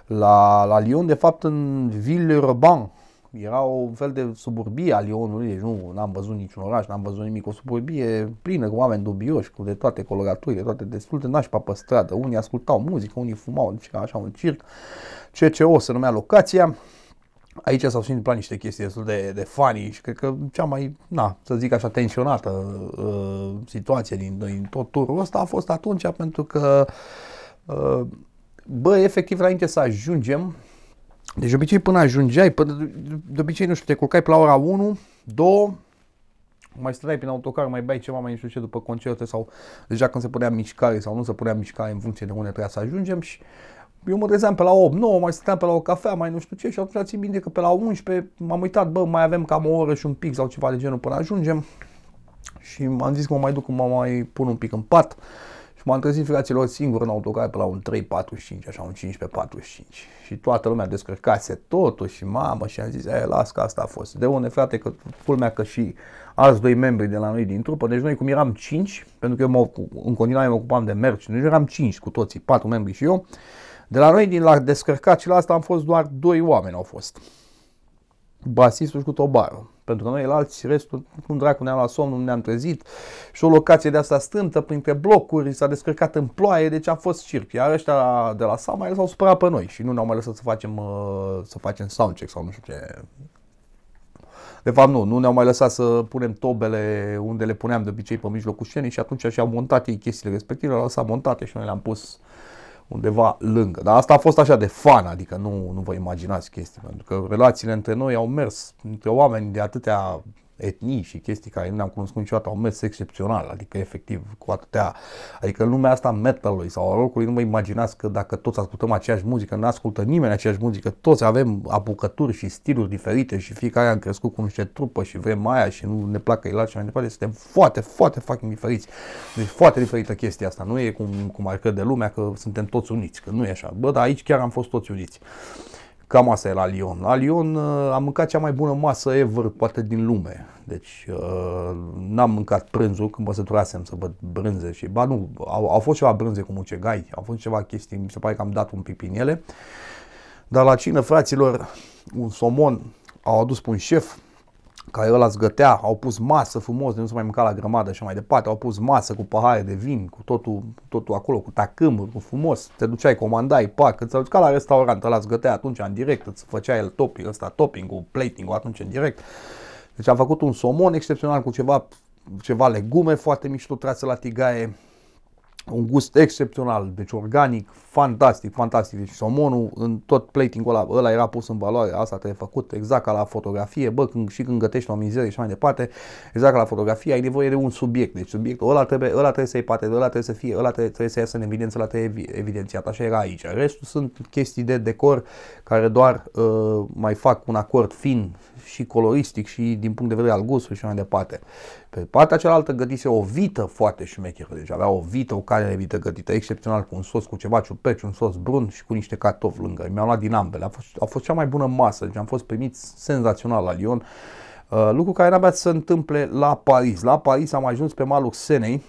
La, la Lyon, de fapt, în Villeurbanne, era o fel de suburbie a Lyonului, deci nu am văzut niciun oraș, n-am văzut nimic, o suburbie plină cu oameni dubioși, cu de toate coloraturile, toate destul de nașpa pe stradă, unii ascultau muzică, unii fumau, deci așa un circ, CCO se numea locația, aici s-au întâmplat niște chestii destul de, de funny și cred că cea mai, na, să zic așa, tensionată uh, situație din, din tot turul ăsta a fost atunci pentru că, uh, bă, efectiv, înainte să ajungem, deci de obicei până ajungeai, până, de obicei, nu știu, te culcai pe la ora 1, 2, mai stăteai prin autocar, mai bai ceva, mai nu știu ce, după concerte sau deja când se punea mișcare sau nu se punea mișcare în funcție de unde trebuia să ajungem și eu mă trezeam pe la 8, 9, mai stăteam pe la o cafea, mai nu știu ce și atunci țin minte că pe la 11 m-am uitat, bă, mai avem cam o oră și un pic sau ceva de genul până ajungem și am zis că mă mai duc, mă mai pun un pic în pat și m-am trezit fraților singur în autocar pe la un 3, 3.45, așa un 15, 45 și toată lumea descărcase totul și mamă și am zis, e, las că asta a fost. De unde frate, că culmea că și alți doi membri de la noi din trupă, deci noi cum eram 5, pentru că eu mă, în continuare mă ocupam de merci, deci eram 5 cu toții, 4 membri și eu, de la noi, din la descărcat și la asta am fost doar doi oameni au fost. Basistul și cu tobarul. Pentru că noi la alții, restul, cum dracu ne-am luat somn, nu ne-am trezit și o locație de asta stântă, printre blocuri, s-a descărcat în ploaie, deci a fost circ. Iar ăștia de la Samael s-au supărat pe noi și nu ne-au mai lăsat să facem, uh, să facem soundcheck sau nu știu ce de fapt nu, nu ne-au mai lăsat să punem tobele unde le puneam de obicei pe mijlocul scenei și atunci și-au montat ei chestiile respective, le-au lăsat montate și noi le-am pus undeva lângă. Dar asta a fost așa de fan, adică nu, nu vă imaginați chestia, pentru că relațiile între noi au mers între oameni de atâtea etnii și chestii care nu am cunoscut niciodată, au mers excepțional, adică efectiv cu atâtea, adică lumea asta metalului sau a rockului nu mă imaginați că dacă toți ascultăm aceeași muzică, nu ascultă nimeni aceeași muzică, toți avem apucături și stiluri diferite și fiecare am crescut cu niște trupă și vrem aia și nu ne placă el și mai departe, suntem foarte, foarte fucking diferiți. Deci foarte diferită chestia asta, nu e cum, cum ar crede lumea că suntem toți uniți, că nu e așa. Bă, dar aici chiar am fost toți uniți. Cam asta e la Lyon. La Lyon uh, am mâncat cea mai bună masă ever, poate din lume. Deci uh, n-am mâncat prânzul, când mă săturasem să văd brânze și, ba nu, au, au fost ceva brânze cu mucegai, au fost ceva chestii, mi se pare că am dat un pic prin ele. Dar la cină, fraților, un somon, au adus pe un șef, care ăla zgătea, au pus masă frumos, de nu se mai mânca la grămadă și mai departe, au pus masă cu pahare de vin, cu totul, totul acolo, cu tacâmuri, cu frumos, te duceai, comandai, parcă, ți ca la restaurant, ăla zgătea atunci în direct, îți făcea el topping, ăsta topping-ul, plating-ul atunci în direct. Deci am făcut un somon excepțional cu ceva, ceva legume foarte mișto trase la tigaie, un gust excepțional, deci organic, fantastic, fantastic. Deci somonul în tot platingul ăla, ăla era pus în valoare, asta trebuie făcut exact ca la fotografie, bă, când, și când gătești la mizerie și mai departe, exact ca la fotografie, ai nevoie de un subiect. Deci subiectul ăla trebuie, ăla trebuie să-i pate, ăla trebuie să fie, ăla trebuie, trebuie să iasă în evidență, ăla trebuie evidențiat. Așa era aici. Restul sunt chestii de decor care doar uh, mai fac un acord fin și coloristic și din punct de vedere al gustului și mai departe. Pe partea cealaltă gătise o vită foarte șmecheră, deci avea o vită, o carne de vită gătită excepțional cu un sos cu ceva ciuperci, un sos brun și cu niște cartofi lângă. mi au luat din ambele. A fost, a fost cea mai bună masă, deci am fost primiți senzațional la Lyon. Uh, lucru care n-abia să se întâmple la Paris. La Paris am ajuns pe malul Senei,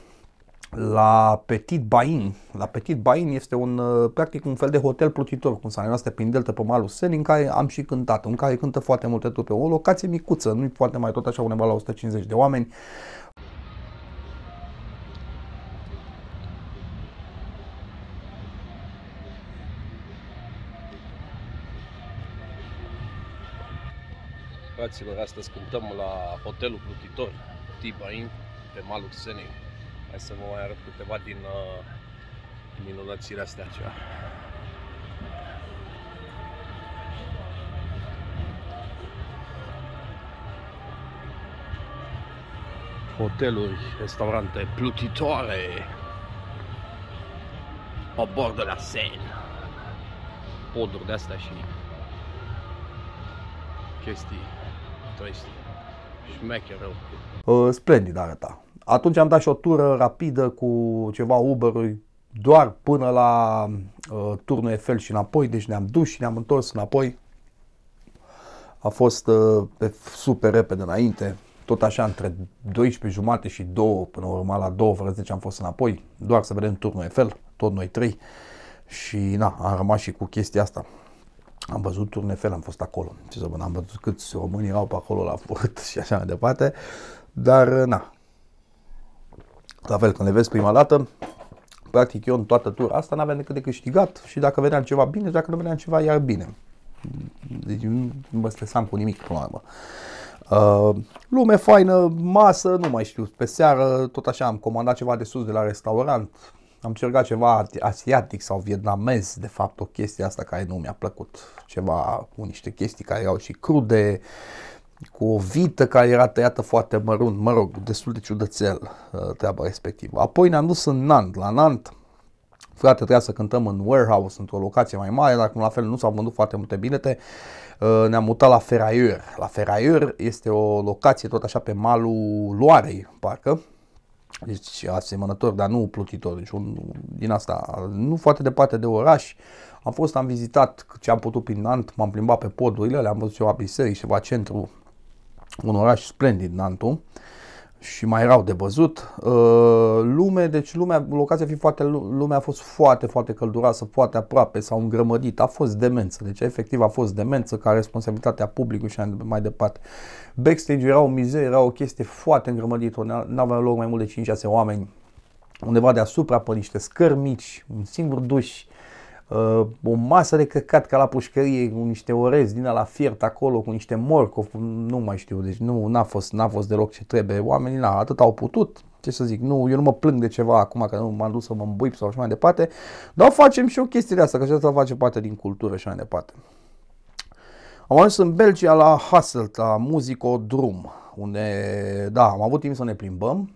la Petit Bain. La Petit Bain este un, uh, practic un fel de hotel plutitor, cum s-a numit prin delta pe malul Seni, în care am și cântat, în care cântă foarte multe trupe. O locație micuță, nu-i foarte mai tot așa, undeva la 150 de oameni. Fraților, astăzi cântăm la hotelul plutitor, petit bain pe malul Senei. Hai să vă mai arăt câteva din uh, minunățile astea ceva. hoteluri, restaurante plutitoare pe bord de la Seine. Poduri de astea și chestii trestii. Șmecher rău. Uh, splendid arăta. Atunci am dat și o tură rapidă cu ceva uber doar până la uh, turnul Eiffel și înapoi, deci ne-am dus și ne-am întors înapoi. A fost uh, super repede înainte, tot așa între 12 jumate și 2, până urma la 2 fără 10 am fost înapoi, doar să vedem turnul Eiffel, tot noi trei. Și na, am rămas și cu chestia asta. Am văzut turnul Eiffel, am fost acolo, ce să văd, am văzut câți români erau pe acolo la furt și așa mai departe, dar na, la fel, când le vezi prima dată, practic eu în toată tura asta n-aveam decât de câștigat și dacă vedeam ceva bine, dacă nu vedeam ceva, iar bine. Deci nu mă stresam cu nimic până la urmă. Uh, lume faină, masă, nu mai știu, pe seară tot așa am comandat ceva de sus de la restaurant, am cercat ceva asiatic sau vietnamez, de fapt o chestie asta care nu mi-a plăcut, ceva cu niște chestii care erau și crude, cu o vită care era tăiată foarte mărunt, mă rog, destul de ciudățel uh, treaba respectivă. Apoi ne-am dus în Nant, la Nant, frate, trebuia să cântăm în warehouse, într-o locație mai mare, dar cum la fel nu s-au vândut foarte multe bilete, uh, ne-am mutat la Ferraier. La Ferraier este o locație tot așa pe malul Loarei, parcă, deci asemănător, dar nu plutitor, deci un, din asta, nu foarte departe de oraș. Am fost, am vizitat ce am putut prin Nant, m-am plimbat pe podurile, le-am văzut ceva biserici, ceva centru un oraș splendid, Nantu, și mai erau de văzut. Uh, lume, deci lumea, locația fi foarte, lumea a fost foarte, foarte călduroasă, foarte aproape, s-au îngrămădit, a fost demență, deci efectiv a fost demență ca responsabilitatea publicului și mai departe. Backstage era o mizerie, era o chestie foarte îngrămădită, nu avea loc mai mult de 5-6 oameni undeva deasupra pe niște scări mici, un singur duș, Uh, o masă de căcat ca la pușcărie cu niște orez din la fiert acolo, cu niște morcovi, nu mai știu, deci nu n-a fost, n-a fost deloc ce trebuie. Oamenii na, atât au putut, ce să zic, nu, eu nu mă plâng de ceva acum că nu m-am dus să mă îmbuip sau așa mai departe, dar facem și o chestie asta, că și asta face parte din cultură și mai departe. Am ajuns în Belgia la Hasselt, la Musicodrum, unde, da, am avut timp să ne plimbăm,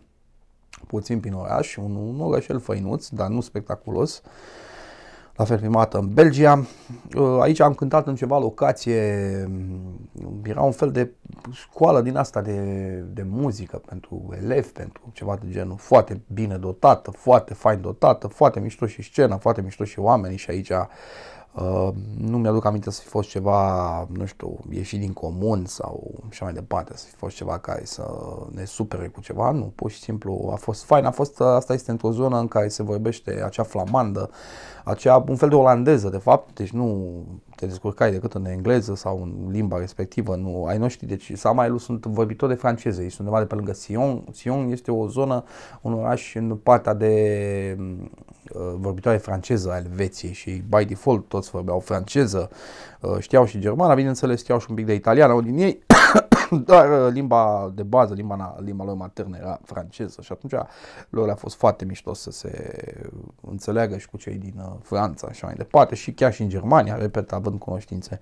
puțin prin oraș, un, un orașel făinuț, dar nu spectaculos. Uh, la fel filmată în Belgia. Uh, aici am cântat în ceva locație, mm, era un fel de școală din asta de, de muzică pentru elevi, pentru ceva de genul. Foarte bine dotată, foarte fain dotată, foarte mișto și scena, foarte mișto și oamenii și aici Uh, nu mi-aduc aminte să fi fost ceva, nu știu, ieșit din comun sau așa mai departe, să fi fost ceva care să ne supere cu ceva, nu, pur și simplu a fost fain, a fost, asta este într-o zonă în care se vorbește acea flamandă, acea, un fel de olandeză de fapt, deci nu te descurcai decât în engleză sau în limba respectivă, nu, ai noștri, deci Samailu sunt vorbitori de franceză, ești sunt undeva de pe lângă Sion, Sion este o zonă, un oraș în partea de Uh, vorbitoare franceză a Elveției și by default toți vorbeau franceză, uh, știau și germana, bineînțeles știau și un pic de italiană din ei, dar uh, limba de bază, limba, limba lor maternă era franceză și atunci lor a fost foarte mișto să se înțeleagă și cu cei din Franța și mai departe și chiar și în Germania, repet, având cunoștințe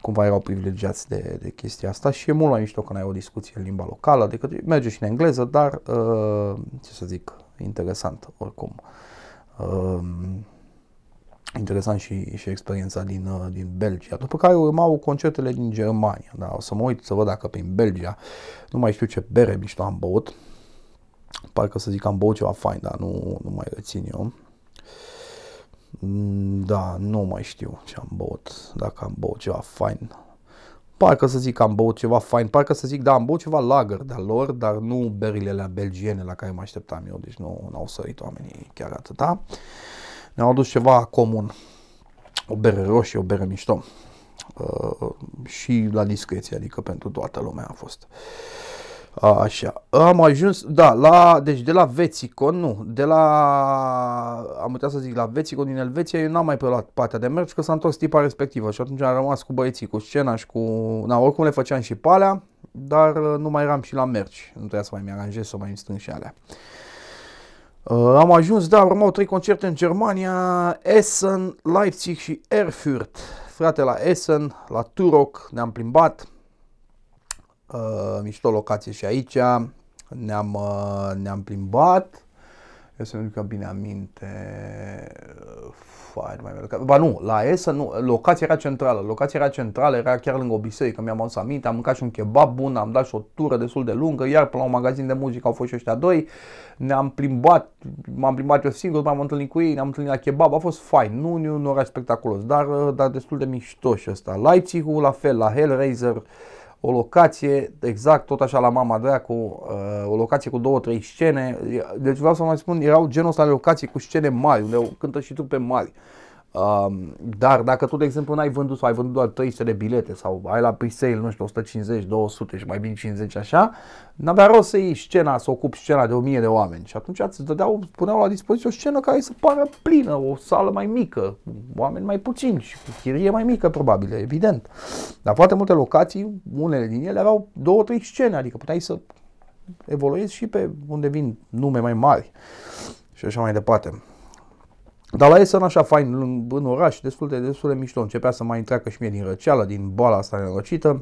cumva erau privilegiați de, de chestia asta și e mult mai mișto când ai o discuție în limba locală decât merge și în engleză, dar, uh, ce să zic, interesant oricum. Uh, Ehm, interesant și, și experiența din, uh, din Belgia. După care urmau concertele din Germania. Da? O să mă uit să văd dacă prin Belgia nu mai știu ce bere mișto am băut. Parcă să zic am băut ceva fain, dar nu, nu mai rețin eu. Mm, da, nu mai știu ce am băut, dacă am băut ceva fain parcă să zic am băut ceva fain, parcă să zic, da, am băut ceva lager de lor, dar nu berile la belgiene la care mă așteptam eu, deci nu au sărit oamenii chiar da? Ne-au adus ceva comun, o bere roșie, o bere mișto uh, și la discreție, adică pentru toată lumea a fost. Uh, Așa, am ajuns, da, la, deci de la Vețicon, nu, de la, am putea să zic, la Vețicon din Elveția, eu n-am mai preluat partea de mers, că s-a întors tipa respectivă și atunci am rămas cu băieții, cu scena și cu, na, oricum le făceam și palea, dar uh, nu mai eram și la mergi, nu trebuia să mai mi-aranjez, să mai îmi strâng și alea. Uh, am ajuns, da, urmau trei concerte în Germania, Essen, Leipzig și Erfurt. Frate, la Essen, la Turok ne-am plimbat, Uh, mișto locație și aici. Ne-am, uh, ne-am plimbat. Eu să-mi duc bine aminte. Fai, nu mai merg. Ba nu, la ESA nu. Locația era centrală. Locația era centrală, era chiar lângă o biserică. Mi-am adus aminte, am mâncat și un kebab bun, am dat și o tură destul de lungă. Iar până la un magazin de muzică au fost și ăștia doi. Ne-am plimbat, m-am plimbat eu singur, m-am întâlnit cu ei, ne-am întâlnit la kebab. A fost fain, nu, nu, nu era spectaculos, dar, uh, dar destul de mișto și ăsta. Leipzigul la fel, la Hellraiser. Uh, o locație exact tot așa la Mama uh, o locație cu două, trei scene. Deci vreau să mai spun, erau genul ăsta de locații cu scene mari, unde cântă și trupe mari. Um, dar dacă tu, de exemplu, n-ai vândut sau ai vândut doar 300 de bilete sau ai la pre-sale, nu știu, 150, 200 și mai bine 50 așa, n-avea rost să iei scena, să ocupi scena de 1000 de oameni. Și atunci îți dădeau, puneau la dispoziție o scenă care să pară plină, o sală mai mică, oameni mai puțini și cu chirie mai mică, probabil, evident. Dar foarte multe locații, unele din ele aveau două, trei scene, adică puteai să evoluezi și pe unde vin nume mai mari și așa mai departe. Dar la Essen așa fain, în, în oraș, destul de, destul de mișto. Începea să mai treacă și mie din răceală, din boala asta nerocită.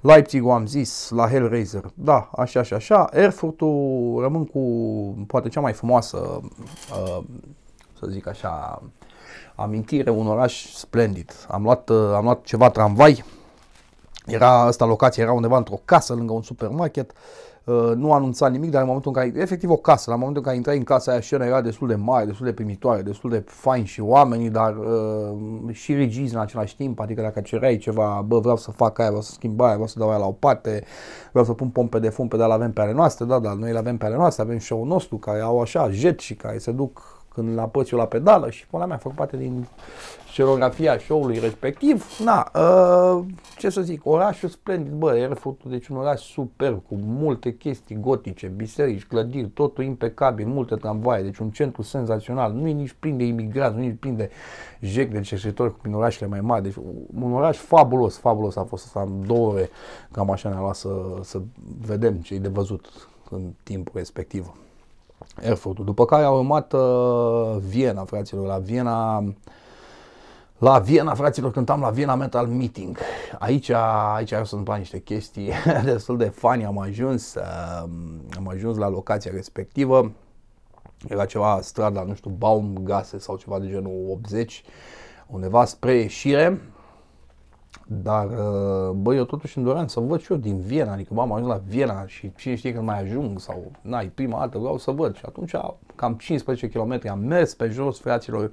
Leipzig, am zis, la Hellraiser. Da, așa și așa, așa. Erfurtul rămân cu poate cea mai frumoasă, uh, să zic așa, amintire, un oraș splendid. Am luat, uh, am luat ceva tramvai, era asta locația, era undeva într-o casă lângă un supermarket. Uh, Uh, nu anunța nimic, dar în momentul în care, efectiv o casă, la momentul în care intrai în casa aia, scena era destul de mare, destul de primitoare, destul de fain și oamenii, dar uh, și regizi în același timp, adică dacă cereai ceva, bă, vreau să fac aia, vreau să schimb aia, vreau să dau aia la o parte, vreau să pun pompe de fum, pe de la avem pe ale noastre, da, dar noi le avem pe ale noastre, avem show-ul nostru, care au așa jet și care se duc când la păs la pedală și până la mea făcut parte din scenografia show-ului respectiv. Na, uh, ce să zic, orașul splendid, bă, făcut deci un oraș super cu multe chestii gotice, biserici, clădiri, totul impecabil, multe tramvaie, deci un centru senzațional, nu e nici plin de imigrați, nu e nici plin de jec de cercetori prin orașele mai mari, deci un oraș fabulos, fabulos a fost să am două ore, cam așa ne-a luat să, să vedem ce e de văzut în timpul respectiv. Erfurtul. După care a urmat uh, Viena, fraților, la Viena la Viena, fraților, cântam la Viena Metal Meeting. Aici, aici au sunt niște chestii destul de fani. Am ajuns, uh, am ajuns la locația respectivă. Era ceva strada, nu știu, Baumgasse sau ceva de genul 80, undeva spre ieșire. Dar, uh, bă, eu totuși îmi doream să văd și eu din Viena, adică m-am ajuns la Viena și cine știe când mai ajung sau, n-ai, prima dată vreau să văd. Și atunci, cam 15 km, am mers pe jos, fraților,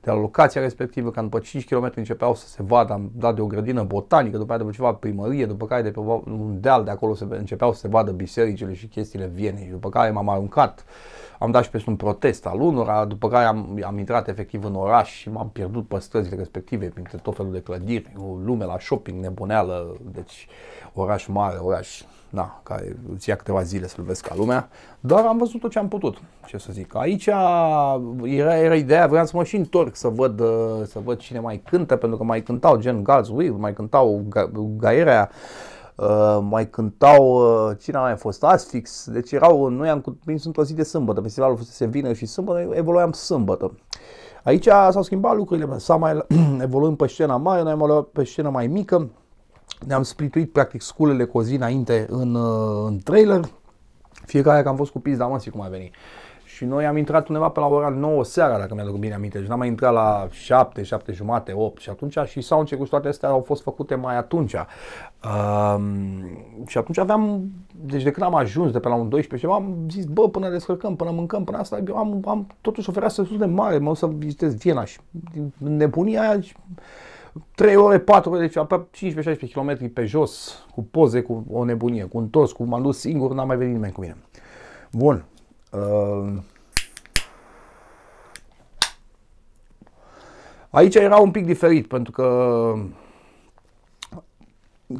de la locația respectivă, ca după 5 km începeau să se vadă, am dat de o grădină botanică, după aceea de ceva primărie, după care de pe un deal de acolo se, începeau să se vadă bisericile și chestiile Vienei, după care m-am aruncat uh, am dat și peste un protest al unora, după care am, am intrat efectiv în oraș și m-am pierdut pe străzile respective, printre tot felul de clădiri, lume la shopping, nebuneală, deci oraș mare, oraș na, care îți ia câteva zile să-l vezi ca lumea, dar am văzut tot ce am putut, ce să zic. Aici era, era ideea, vreau să mă și întorc să văd, să văd cine mai cântă, pentru că mai cântau gen Gals mai cântau Gaerea, ga- Uh, mai cântau, uh, cine a mai fost, Asfix, deci erau, noi am prins într-o zi de sâmbătă, festivalul fusese vină și sâmbătă, noi evoluam sâmbătă. Aici s-au schimbat lucrurile, s-a mai evoluat pe scena mare, noi am luat pe scenă mai mică, ne-am splituit practic sculele cu o zi înainte în, uh, în trailer, fiecare că am fost cu pizda mă, cum a venit. Și noi am intrat undeva pe la ora 9 seara, dacă mi-aduc bine aminte. Deci n-am mai intrat la 7, 7 jumate, 8 și atunci și sau început toate astea au fost făcute mai atunci. Um, și atunci aveam, deci de când am ajuns de pe la un 12 ceva, am zis, bă, până descărcăm, până mâncăm, până asta, eu am, am totuși o fereastră destul de mare, mă o să vizitez Viena și nebunia aia, și, 3 ore, 4 ore, deci aproape 15-16 km pe jos, cu poze, cu o nebunie, cu un tos, cu m-am dus singur, n am mai venit nimeni cu mine. Bun. Uh, Aici era un pic diferit, pentru că,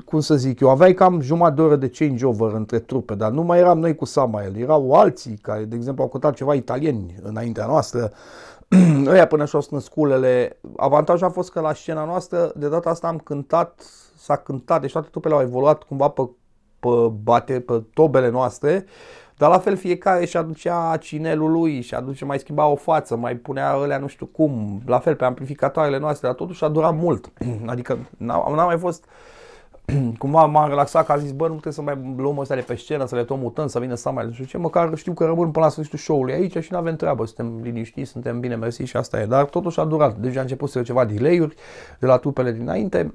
cum să zic eu, aveai cam jumătate de oră de changeover între trupe, dar nu mai eram noi cu Samael, erau alții care, de exemplu, au cotat ceva italieni înaintea noastră, ăia până și-au strâns culele. Avantajul a fost că la scena noastră, de data asta am cântat, s-a cântat, deci toate trupele au evoluat cumva pe, pe bate, pe tobele noastre, dar la fel fiecare și aducea cinelul lui, și aduce, mai schimba o față, mai punea alea nu știu cum, la fel pe amplificatoarele noastre, dar totuși a durat mult. Adică n am n-a mai fost cumva m-am relaxat că a zis, bă, nu trebuie să mai luăm ăsta de pe scenă, să le tot mutăm, să vină să mai nu știu ce, măcar știu că rămân până la sfârșitul show-ului aici și nu avem treabă, suntem liniștiți, suntem bine mersi și asta e, dar totuși a durat, deja a început să ceva delay-uri de la tupele dinainte,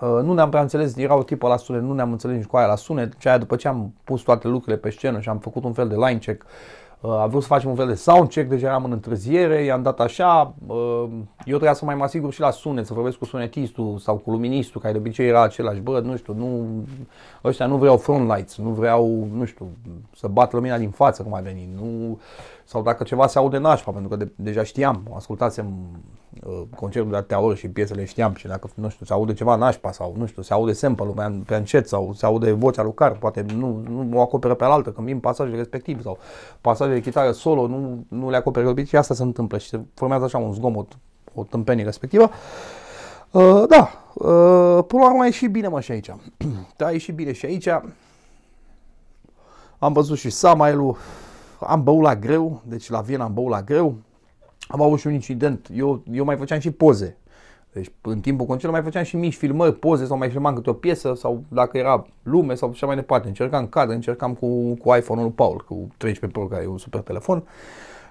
Uh, nu ne-am prea înțeles, era o tipă la sunet, nu ne-am înțeles nici cu aia la sunet, ce aia după ce am pus toate lucrurile pe scenă și am făcut un fel de line check, uh, a vrut să facem un fel de sound check, deja eram în întârziere, i-am dat așa, uh, eu trebuia să mai mă asigur și la sunet, să vorbesc cu sunetistul sau cu luministul, care de obicei era același, bă, nu știu, nu, ăștia nu vreau front lights, nu vreau, nu știu, să bat lumina din față cum a venit, nu, uh, sau dacă ceva se aude nașpa, pentru că de, deja știam, ascultasem uh, concertul de atâtea ori și piesele știam și dacă, nu știu, se aude ceva nașpa sau, nu știu, se aude sample pe, pe încet sau se aude vocea lui Car, poate nu, nu o acoperă pe altă când vin pasajele respectiv sau pasajele de chitară solo, nu, nu le acoperă obicei și asta se întâmplă și se formează așa un zgomot, o tâmpenie respectivă. Uh, da, uh, până la urmă a ieșit bine mă și aici. da, a ieșit bine și aici. Am văzut și Samael-ul, am băut la greu, deci la Viena am băut la greu. Am avut și un incident, eu, eu mai făceam și poze. Deci în timpul concertului mai făceam și mici filmări, poze sau mai filmam câte o piesă sau dacă era lume sau așa mai departe. Încercam cadă, încercam cu, cu iPhone-ul Paul, cu 13 Pro care e un super telefon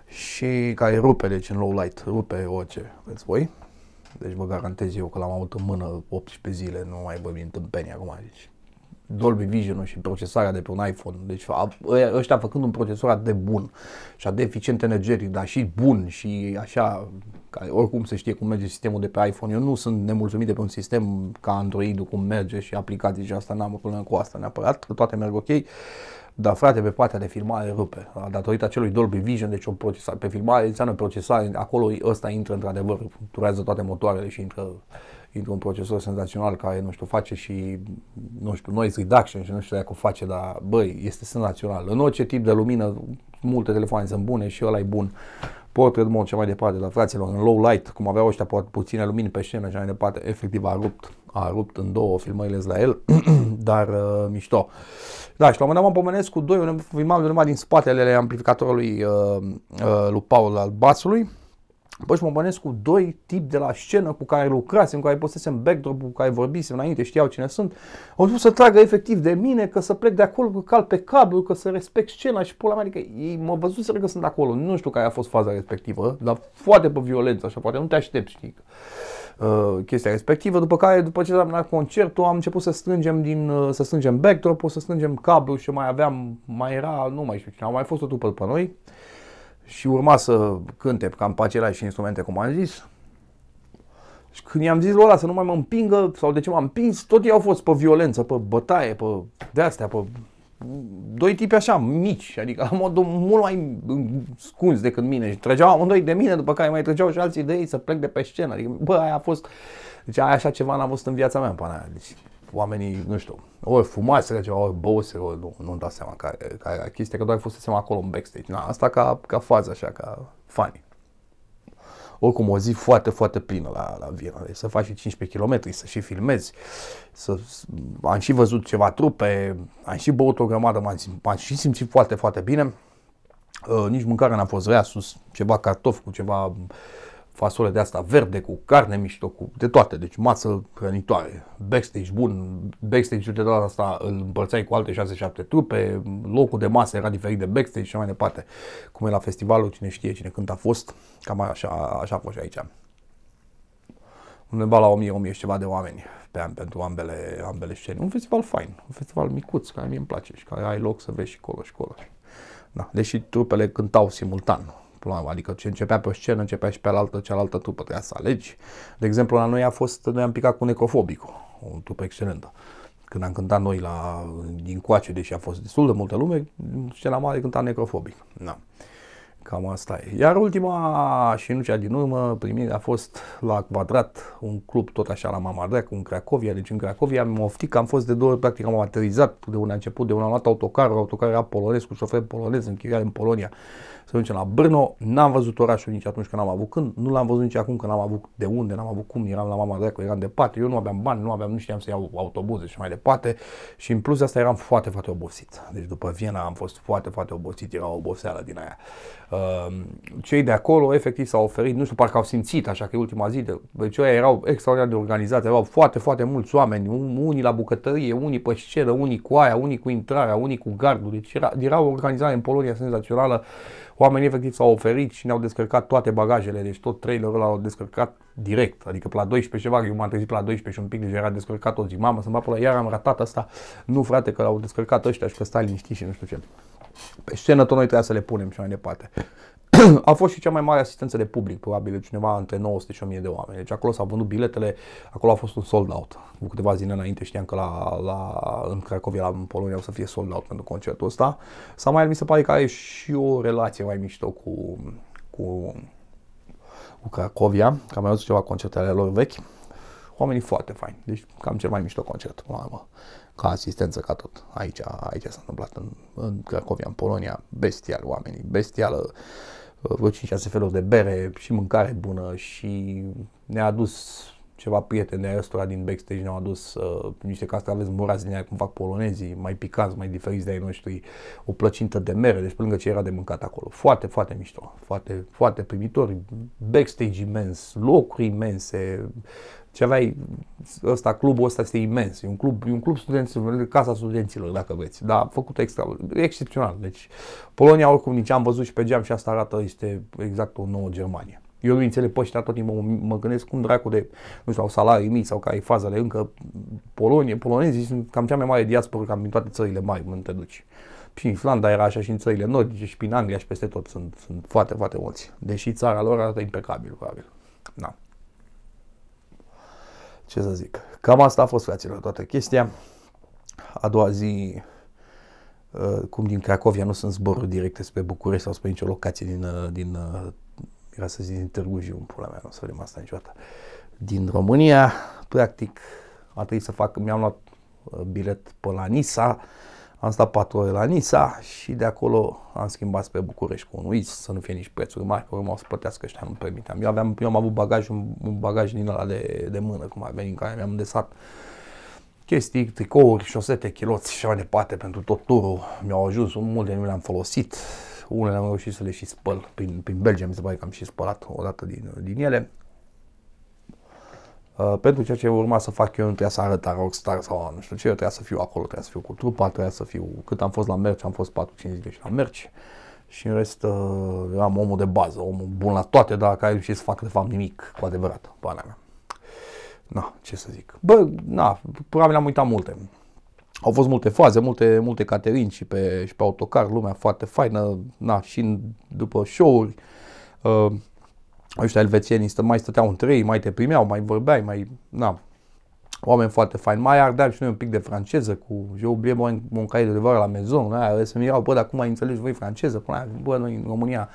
și care rupe, deci în low light, rupe orice, veți voi. Deci vă garantez eu că l-am avut în mână 18 zile, nu mai vorbim penny acum, deci Dolby vision și procesarea de pe un iPhone. Deci ăștia făcând un procesor atât de bun și atât de eficient energetic, dar și bun și așa, ca, oricum se știe cum merge sistemul de pe iPhone. Eu nu sunt nemulțumit de pe un sistem ca android cum merge și aplicații și asta n-am o problemă cu asta neapărat, că toate merg ok. Dar frate, pe partea de filmare rupe, datorită acelui Dolby Vision, deci o procesare, pe filmare înseamnă procesare, acolo ăsta intră într-adevăr, turează toate motoarele și intră intru un procesor senzațional care, nu știu, face și, nu știu, noise reduction și nu știu dacă o face, dar, băi, este senzațional. În orice tip de lumină, multe telefoane sunt bune și ăla e bun. Portrait mode și mai departe, dar fraților, în low light, cum aveau ăștia poate puține lumini pe scenă și mai departe, efectiv a rupt, a rupt în două filmările la el, dar uh, mișto. Da, și la un moment dat mă pomenesc cu doi, un filmam din spatele amplificatorului uh, uh, lui Paul al basului, mă bănesc cu doi tipi de la scenă cu care lucrasem, cu care postesem backdrop cu care vorbisem înainte, știau cine sunt, au spus să tragă efectiv de mine, că să plec de acolo, că cal pe cablu, că să respect scena și pula mea, adică ei mă văzuseră că sunt acolo, nu știu care a fost faza respectivă, dar foarte pe violență, așa, poate nu te aștepți, știi, uh, chestia respectivă, după care, după ce am dat concertul, am început să strângem, din, uh, să strângem backdrop să strângem cablu și mai aveam, mai era, nu mai știu cine, a mai fost o după noi, uh, și urma să cânte cam pe aceleași instrumente, cum am zis. Și când i-am zis lor să nu mai mă împingă sau de ce m-am împins, tot ei au fost pe violență, pe bătaie, pe de-astea, pe doi tipi așa mici, adică la modul mult mai scunzi decât mine și trăgeau amândoi de mine, după care mai trăgeau și alții de ei să plec de pe scenă, adică bă, aia a fost, deci aia așa ceva n-a fost în viața mea până aia, deci oamenii, nu știu, ori ori ceva, ori băuse, ori nu, nu-mi dau seama care, care era chestia, că doar fusesem acolo în backstage. Na, asta ca, ca fază așa, ca funny. Oricum, o zi foarte, foarte plină la, la Viena. Deci să faci și 15 km, să și filmezi. Să, am și văzut ceva trupe, am și băut o grămadă, m-am, m-am și simțit foarte, foarte bine. Uh, nici mâncarea n-a fost rea sus, ceva cartofi cu ceva fasole de asta verde cu carne mișto, cu de toate, deci masă hrănitoare, backstage bun, backstage de data asta îl împărțeai cu alte 6-7 trupe, locul de masă era diferit de backstage și mai departe, cum e la festivalul, cine știe cine când a fost, cam așa, așa a fost și aici. Undeva la 1000-1000 ceva de oameni pe an pentru ambele, ambele scene. Un festival fain, un festival micuț, care mie îmi place și care ai loc să vezi și colo și colo. Da, deși trupele cântau simultan, până la Adică ce începea pe o scenă, începea și pe altă, cealaltă tu putea să alegi. De exemplu, la noi a fost, noi am picat cu Necrofobico, o tupă excelentă. Când am cântat noi la, din coace, deși a fost destul de multă lume, scena mare cânta Necrofobic. Da. Cam asta e. Iar ultima și nu cea din urmă primire a fost la Quadrat, un club tot așa la Mamadreac, un Cracovia. Deci în Cracovia am oftit că am fost de două ori, practic am aterizat de un început, de un am luat autocarul, autocarul era polonez cu șofer polonez, închiriat în Polonia să ducem la Brno. N-am văzut orașul nici atunci când am avut când, nu l-am văzut nici acum când am avut de unde, n-am avut cum, eram la mama dracu, eram departe, eu nu aveam bani, nu aveam, nu știam să iau autobuze și mai departe și în plus de asta eram foarte, foarte obosit. Deci după Viena am fost foarte, foarte obosit, era o oboseală din aia. Ehm, cei de acolo efectiv s-au oferit, nu știu, parcă au simțit, așa că e ultima zi, de, deci erau extraordinar de organizați, erau foarte, foarte mulți oameni, unii la bucătărie, unii pe scenă, unii cu aia, unii cu intrarea, unii cu gardul, deci era, era o organizare în Polonia senzațională, Oamenii efectiv s-au oferit și ne-au descărcat toate bagajele, deci tot trailerul ăla l-au descărcat direct, adică pe la 12 ceva, eu m-am trezit pe la 12 și un pic, deja era descărcat tot zi, mamă, să mă apă iar am ratat asta, nu frate, că l-au descărcat ăștia și că stai liniștit și nu știu ce. Pe scenă tot noi trebuia să le punem și mai departe a fost și cea mai mare asistență de public, probabil cineva între 900 și 1000 de oameni. Deci acolo s-au vândut biletele, acolo a fost un sold out. Cu câteva zile înainte știam că la, la, în Cracovia, la, în Polonia, o să fie sold out pentru concertul ăsta. Sau mai mi se pare că are și o relație mai mișto cu, cu, cu Cracovia, că am mai văzut ceva concerte ale lor vechi. Oamenii foarte faini, deci cam cel mai mișto concert, mamă, ca asistență, ca tot. Aici, aici s-a întâmplat în, în Cracovia, în Polonia, bestial oamenii, bestială vreo 5-6 feluri de bere și mâncare bună și ne-a adus ceva prieteni de ăstora din backstage ne-au adus uh, niște castraveți murați din aia, cum fac polonezii, mai picanți, mai diferiți de ai noștri, o plăcintă de mere, deci pe lângă ce era de mâncat acolo. Foarte, foarte mișto, foarte, foarte primitori, backstage imens, locuri imense, și aveai, ăsta, clubul ăsta este imens, e un club, e un club studenților, casa studenților, dacă veți, dar făcut extra, excepțional. Deci Polonia, oricum, nici am văzut și pe geam și asta arată, este exact o nouă Germania. Eu nu înțeleg pe ăștia tot timpul, mă, gândesc cum dracu de, nu știu, au salarii mici sau care e faza de încă Polonie, polonezii sunt cam cea mai mare diasporă cam din toate țările mari, mă te duci. Și în Flanda era așa și în țările nordice și prin Anglia și peste tot sunt, sunt foarte, foarte mulți. Deși țara lor arată impecabil, probabil. Da ce să zic, cam asta a fost, fraților, toată chestia. A doua zi, uh, cum din Cracovia nu sunt zboruri directe spre București sau spre nicio locație din, uh, din uh, era să zic din Târgu Jiu, pula mea, nu o să vedem asta niciodată, din România, practic, a trebuit să fac, mi-am luat bilet pe la Nisa, am stat patru ore la Nisa și de acolo am schimbat spre București cu un uiți, să nu fie nici prețuri mari, că urmă o să plătească ăștia, nu permiteam. Eu, aveam, eu am avut bagaj, un, un bagaj din ăla de, de mână, cum ar veni, în care mi-am îndesat chestii, tricouri, șosete, chiloți și așa mai departe pentru tot turul. Mi-au ajuns, multe nu le-am folosit, unele am reușit să le și spăl, prin, prin Belgia mi se pare că am și spălat o dată din, din ele. Uh, pentru ceea ce urma să fac eu nu trebuia să arăt rockstar sau nu știu ce, eu trebuia să fiu acolo, trebuia să fiu cu trupa, trebuia să fiu, cât am fost la merci, am fost 4-5 zile și la merci și în rest eram uh, omul de bază, omul bun la toate, dar care nu să facă de fapt nimic cu adevărat, bana mea. Na, ce să zic. Bă, na, probabil am uitat multe. Au fost multe faze, multe, multe caterini și pe, și pe autocar, lumea foarte faină, na, și în, după show-uri. Uh, ăștia elvețienii stă, mai stăteau în trei, mai te primeau, mai vorbeai, mai... Na, oameni foarte faini. Mai ardeam și noi un pic de franceză cu... Eu oublié mon cahier de devoir la mezon, aia, să mi erau, bă, dar cum mai înțelegi voi franceză? Până bă, noi în România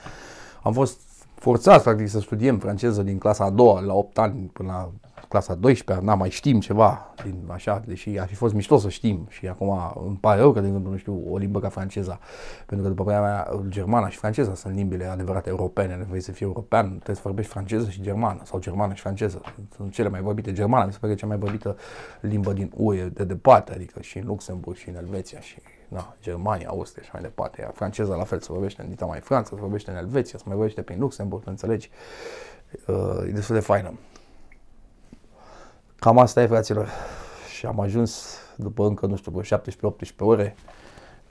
am fost forțați practic să studiem franceză din clasa a doua, la 8 ani până la clasa 12, n-am mai știm ceva din așa, deși ar fi fost mișto să știm și acum îmi pare rău că, de exemplu, nu știu, o limbă ca franceza, pentru că, după părerea mea, germana și franceza sunt limbile adevărate europene, ne vrei să fii european, trebuie să vorbești franceză și germană, sau germană și franceză, sunt cele mai vorbite, germana mi se pare cea mai vorbită limbă din UE de departe, adică și în Luxemburg și în Elveția și na, Germania, Austria și mai departe. Iar franceza la fel, se vorbește în dita mai Franța, se vorbește în Elveția, se mai vorbește prin Luxemburg, înțelegi? Uh, e destul de faină. Cam asta e, fraților. Și am ajuns după încă, nu știu, 17-18 ore,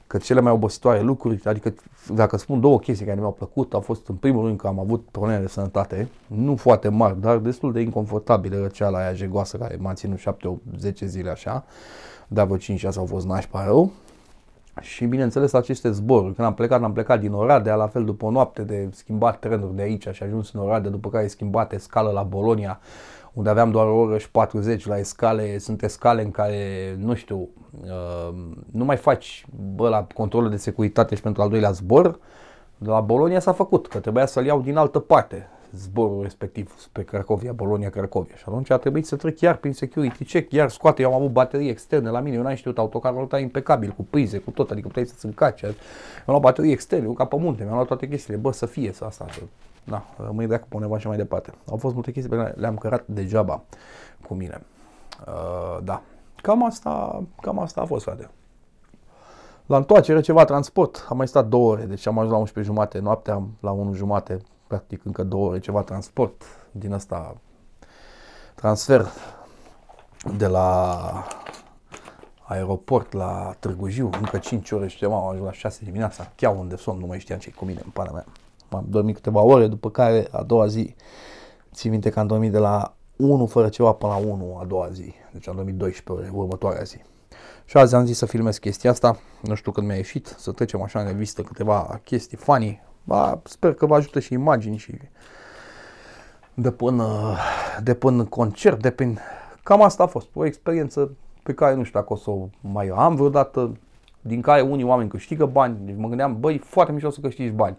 că cele mai obositoare lucruri, adică dacă spun două chestii care mi-au plăcut, a fost în primul rând că am avut probleme de sănătate, nu foarte mari, dar destul de inconfortabile, răceala aia jegoasă care m-a ținut 7-10 zile așa, dar vreo 5-6 au fost nașpa rău și bineînțeles aceste zboruri, când am plecat, am plecat din Oradea, la fel după o noapte de schimbat trenuri de aici și ajuns în Oradea, după care schimbat escală la Bolonia, unde aveam doar o oră și 40 la escale, sunt escale în care, nu știu, uh, nu mai faci bă, la controlul de securitate și pentru al doilea zbor, de la Bolonia s-a făcut, că trebuia să-l iau din altă parte zborul respectiv spre Cracovia, Bolonia, Cracovia. Și atunci a trebuit să trec iar prin security check, iar scoate, eu am avut baterii externe la mine, eu n-am știut, autocarul ăla impecabil, cu prize, cu tot, adică puteai să-ți încaci. Am luat baterii externe, eu ca pe munte, mi-am luat toate chestiile, bă, să fie să asta, să na, rămâi dracu pe undeva și mai departe. Au fost multe chestii pe care le-am cărat degeaba cu mine. Uh, da, cam asta, cam asta a fost, frate. La întoarcere ceva transport, am mai stat două ore, deci am ajuns la 11 jumate noaptea, la 1 jumate practic încă două ore ceva transport din asta, transfer de la aeroport la Târgu Jiu, încă 5 ore și ceva, am ajuns la 6 dimineața, chiar unde somn, nu mai știam ce-i cu mine, în pana mea. M-am dormit câteva ore, după care a doua zi, țin minte că am dormit de la 1 fără ceva până la 1 a doua zi, deci am dormit 12 ore următoarea zi. Și azi am zis să filmez chestia asta, nu știu când mi-a ieșit, să trecem așa în revistă câteva chestii funny, a, sper că vă ajută și imagini și de până, de până concert, de până... Cam asta a fost, o experiență pe care nu știu dacă o să o mai am vreodată, din care unii oameni câștigă bani, deci mă gândeam, băi, foarte mișto să câștigi bani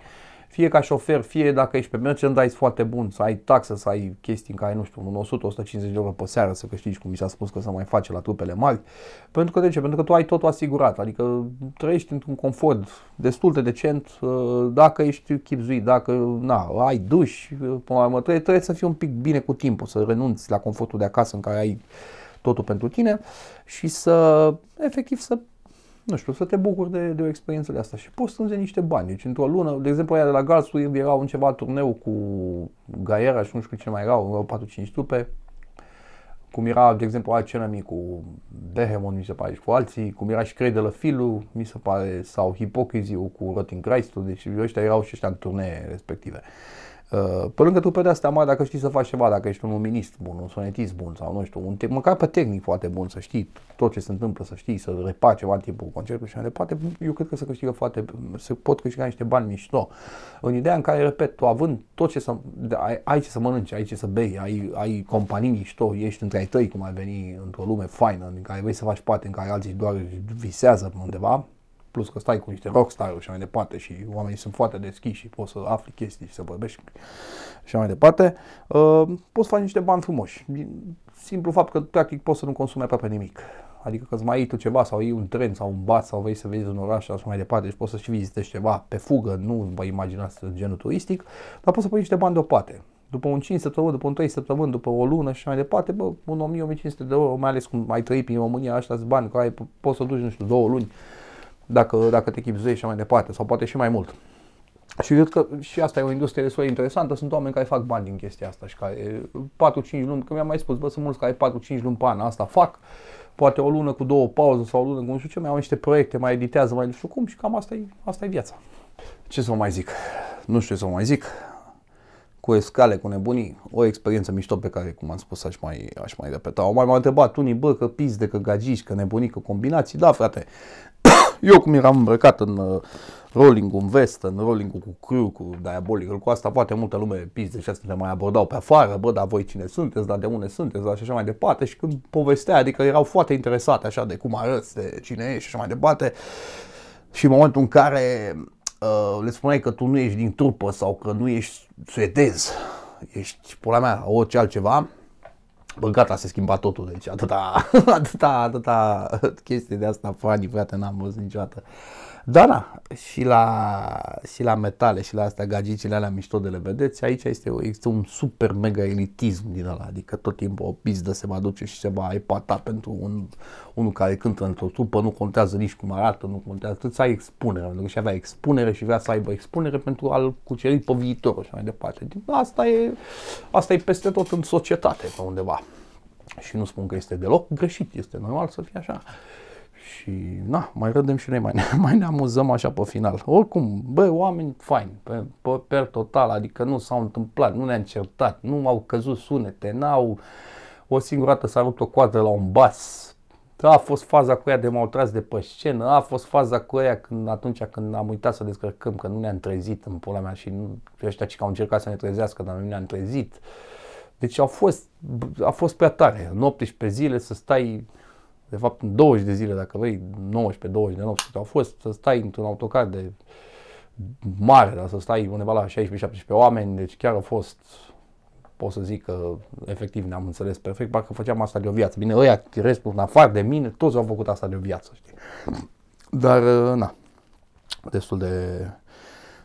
fie ca șofer, fie dacă ești pe merchandise foarte bun, să ai taxă, să ai chestii în care, nu știu, 100-150 de euro pe seară să câștigi, cum mi s-a spus că să mai face la trupele mari. Pentru că de ce? Pentru că tu ai totul asigurat, adică trăiești într-un confort destul de decent, uh, dacă ești chipzuit, dacă na, ai duș, uh, până trebuie, trebuie să fii un pic bine cu timpul, să renunți la confortul de acasă în care ai totul pentru tine și să, efectiv, să nu știu, să te bucuri de, de o experiență de asta și poți strânge niște bani. Deci într-o lună, de exemplu, aia de la Galsu erau un ceva turneu cu Gaiera și nu știu ce mai erau, erau 4-5 trupe, cum era, de exemplu, aia Cenami cu Behemon, mi se pare, și cu alții, cum era și Crei de la Filu, mi se pare, sau Hipocrisiu cu Rotting Christ, deci ăștia erau și ăștia în turnee respective. Uh, Uh, pe lângă de asta, mai, dacă știi să faci ceva, dacă ești un luminist bun, un sonetist bun sau nu știu, un te- măcar pe tehnic foarte bun, să știi tot ce se întâmplă, să știi, să repar ceva în timpul concertului și mai departe, eu cred că se câștigă foarte, se pot câștiga niște bani mișto. În ideea în care, repet, tu având tot ce să, ai, ai ce să mănânci, ai ce să bei, ai, ai companii mișto, ești între ai tăi, cum ai veni într-o lume faină, în care vrei să faci parte, în care alții doar visează undeva, Plus că stai cu niște da. rockstar și mai departe și oamenii sunt foarte deschiși și poți să afli chestii și să vorbești și mai departe, uh, poți să faci niște bani frumoși. Simplu fapt că practic poți să nu consumi aproape nimic. Adică că îți mai iei tu ceva sau iei un tren sau un bat sau vei să vezi un oraș și așa mai departe și poți să și vizitezi ceva pe fugă, nu vă imaginați genul turistic, dar poți să pui niște bani deoparte după un 5 săptămâni, după un 3 săptămâni, după o lună și mai departe, bă, un 1000-1500 de euro, mai ales cum ai trăit prin România, așa bani, ai poți să duci, nu știu, două luni dacă, dacă te chipzuiești și mai departe, sau poate și mai mult. Și cred că și asta e o industrie destul de interesantă, sunt oameni care fac bani din chestia asta și care 4-5 luni, că mi-am mai spus, bă, sunt mulți care 4-5 luni pe an asta fac, poate o lună cu două pauze sau o lună cu nu știu ce, mai au niște proiecte, mai editează, mai nu știu cum și cam asta e, asta e viața. Ce să mai zic? Nu știu ce să mai zic. Cu escale, cu nebunii, o experiență mișto pe care, cum am spus, aș mai, aș mai repeta. Au mai m-au întrebat unii, bă, că pizde, că gagici, că nebunii, că combinații. Da, frate, eu cum eram îmbrăcat în uh, rolling în vest, în rolling cu crew, cu diabolicul, cu asta poate multă lume pizde și asta ne mai abordau pe afară, bă, dar voi cine sunteți, dar de unde sunteți, dar și așa mai departe și când povestea, adică erau foarte interesate așa de cum arăți, de cine ești și așa mai departe și în momentul în care uh, le spuneai că tu nu ești din trupă sau că nu ești suedez, ești, pula mea, orice altceva, Bă, gata, se schimba totul, deci atâta, atâta, atâta chestie de asta, fani, frate, n-am văzut niciodată. Da, da, și la, și la metale și la astea gagicile alea mișto de le vedeți, aici este, este un super mega elitism din ăla, adică tot timpul o pizdă se va duce și se va epata pentru un, unul care cântă într-o trupă, nu contează nici cum arată, nu contează, tot să ai expunere, pentru că și avea expunere și vrea să aibă expunere pentru a-l cuceri pe viitor și mai departe. Asta e, asta e peste tot în societate pe undeva. Și nu spun că este deloc greșit, este normal să fie așa. Și, na, mai râdem și noi, mai ne, mai ne amuzăm așa pe final. Oricum, bă, oameni faini, pe, pe, pe total, adică nu s-au întâmplat, nu ne-am certat, nu au căzut sunete, n-au... O singură dată s-a rupt o coadă la un bas, a fost faza cu ea de m-au tras de pe scenă, a fost faza cu ea când, atunci când am uitat să descărcăm, că nu ne-am trezit în pula mea și nu, ăștia ci că au încercat să ne trezească, dar nu ne-am trezit. Deci au fost, a fost prea tare, în 18 zile să stai de fapt în 20 de zile, dacă vrei, 19-20 de nopți, au fost să stai într-un autocar de mare, dar să stai undeva la 16-17 oameni, deci chiar a fost, pot să zic că efectiv ne-am înțeles perfect, parcă făceam asta de o viață. Bine, ăia restul în afară de mine, toți au făcut asta de o viață, știi. Dar, uh, na, destul de,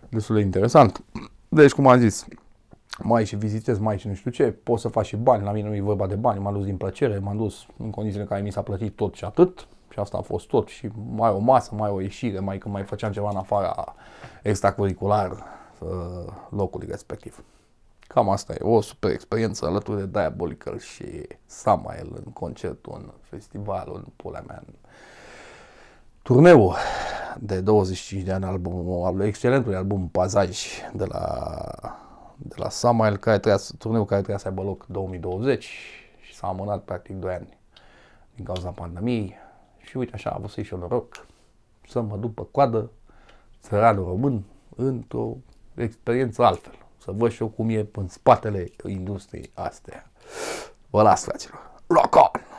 destul de interesant. Deci, cum am zis, mai și vizitez, mai și nu știu ce, pot să faci și bani, la mine nu e vorba de bani, m-am dus din plăcere, m-am dus în condițiile în care mi s-a plătit tot și atât și asta a fost tot și mai o masă, mai o ieșire, mai că mai făceam ceva în afara extracurricular uh, locului respectiv. Cam asta e o super experiență alături de Diabolical și Samael în concert, în festival, în pula mea, în turneul de 25 de ani albumul, excelentul excelentului album Pazaj de la de la Samuel, care trebuia, turneul care trebuia să aibă loc 2020 și s-a amânat practic 2 ani din cauza pandemiei. Și uite așa, a avut și eu noroc să mă duc pe coadă, țăranul român, într-o experiență altfel. Să văd și eu cum e în spatele industriei astea. Vă las, fraților. Rock on!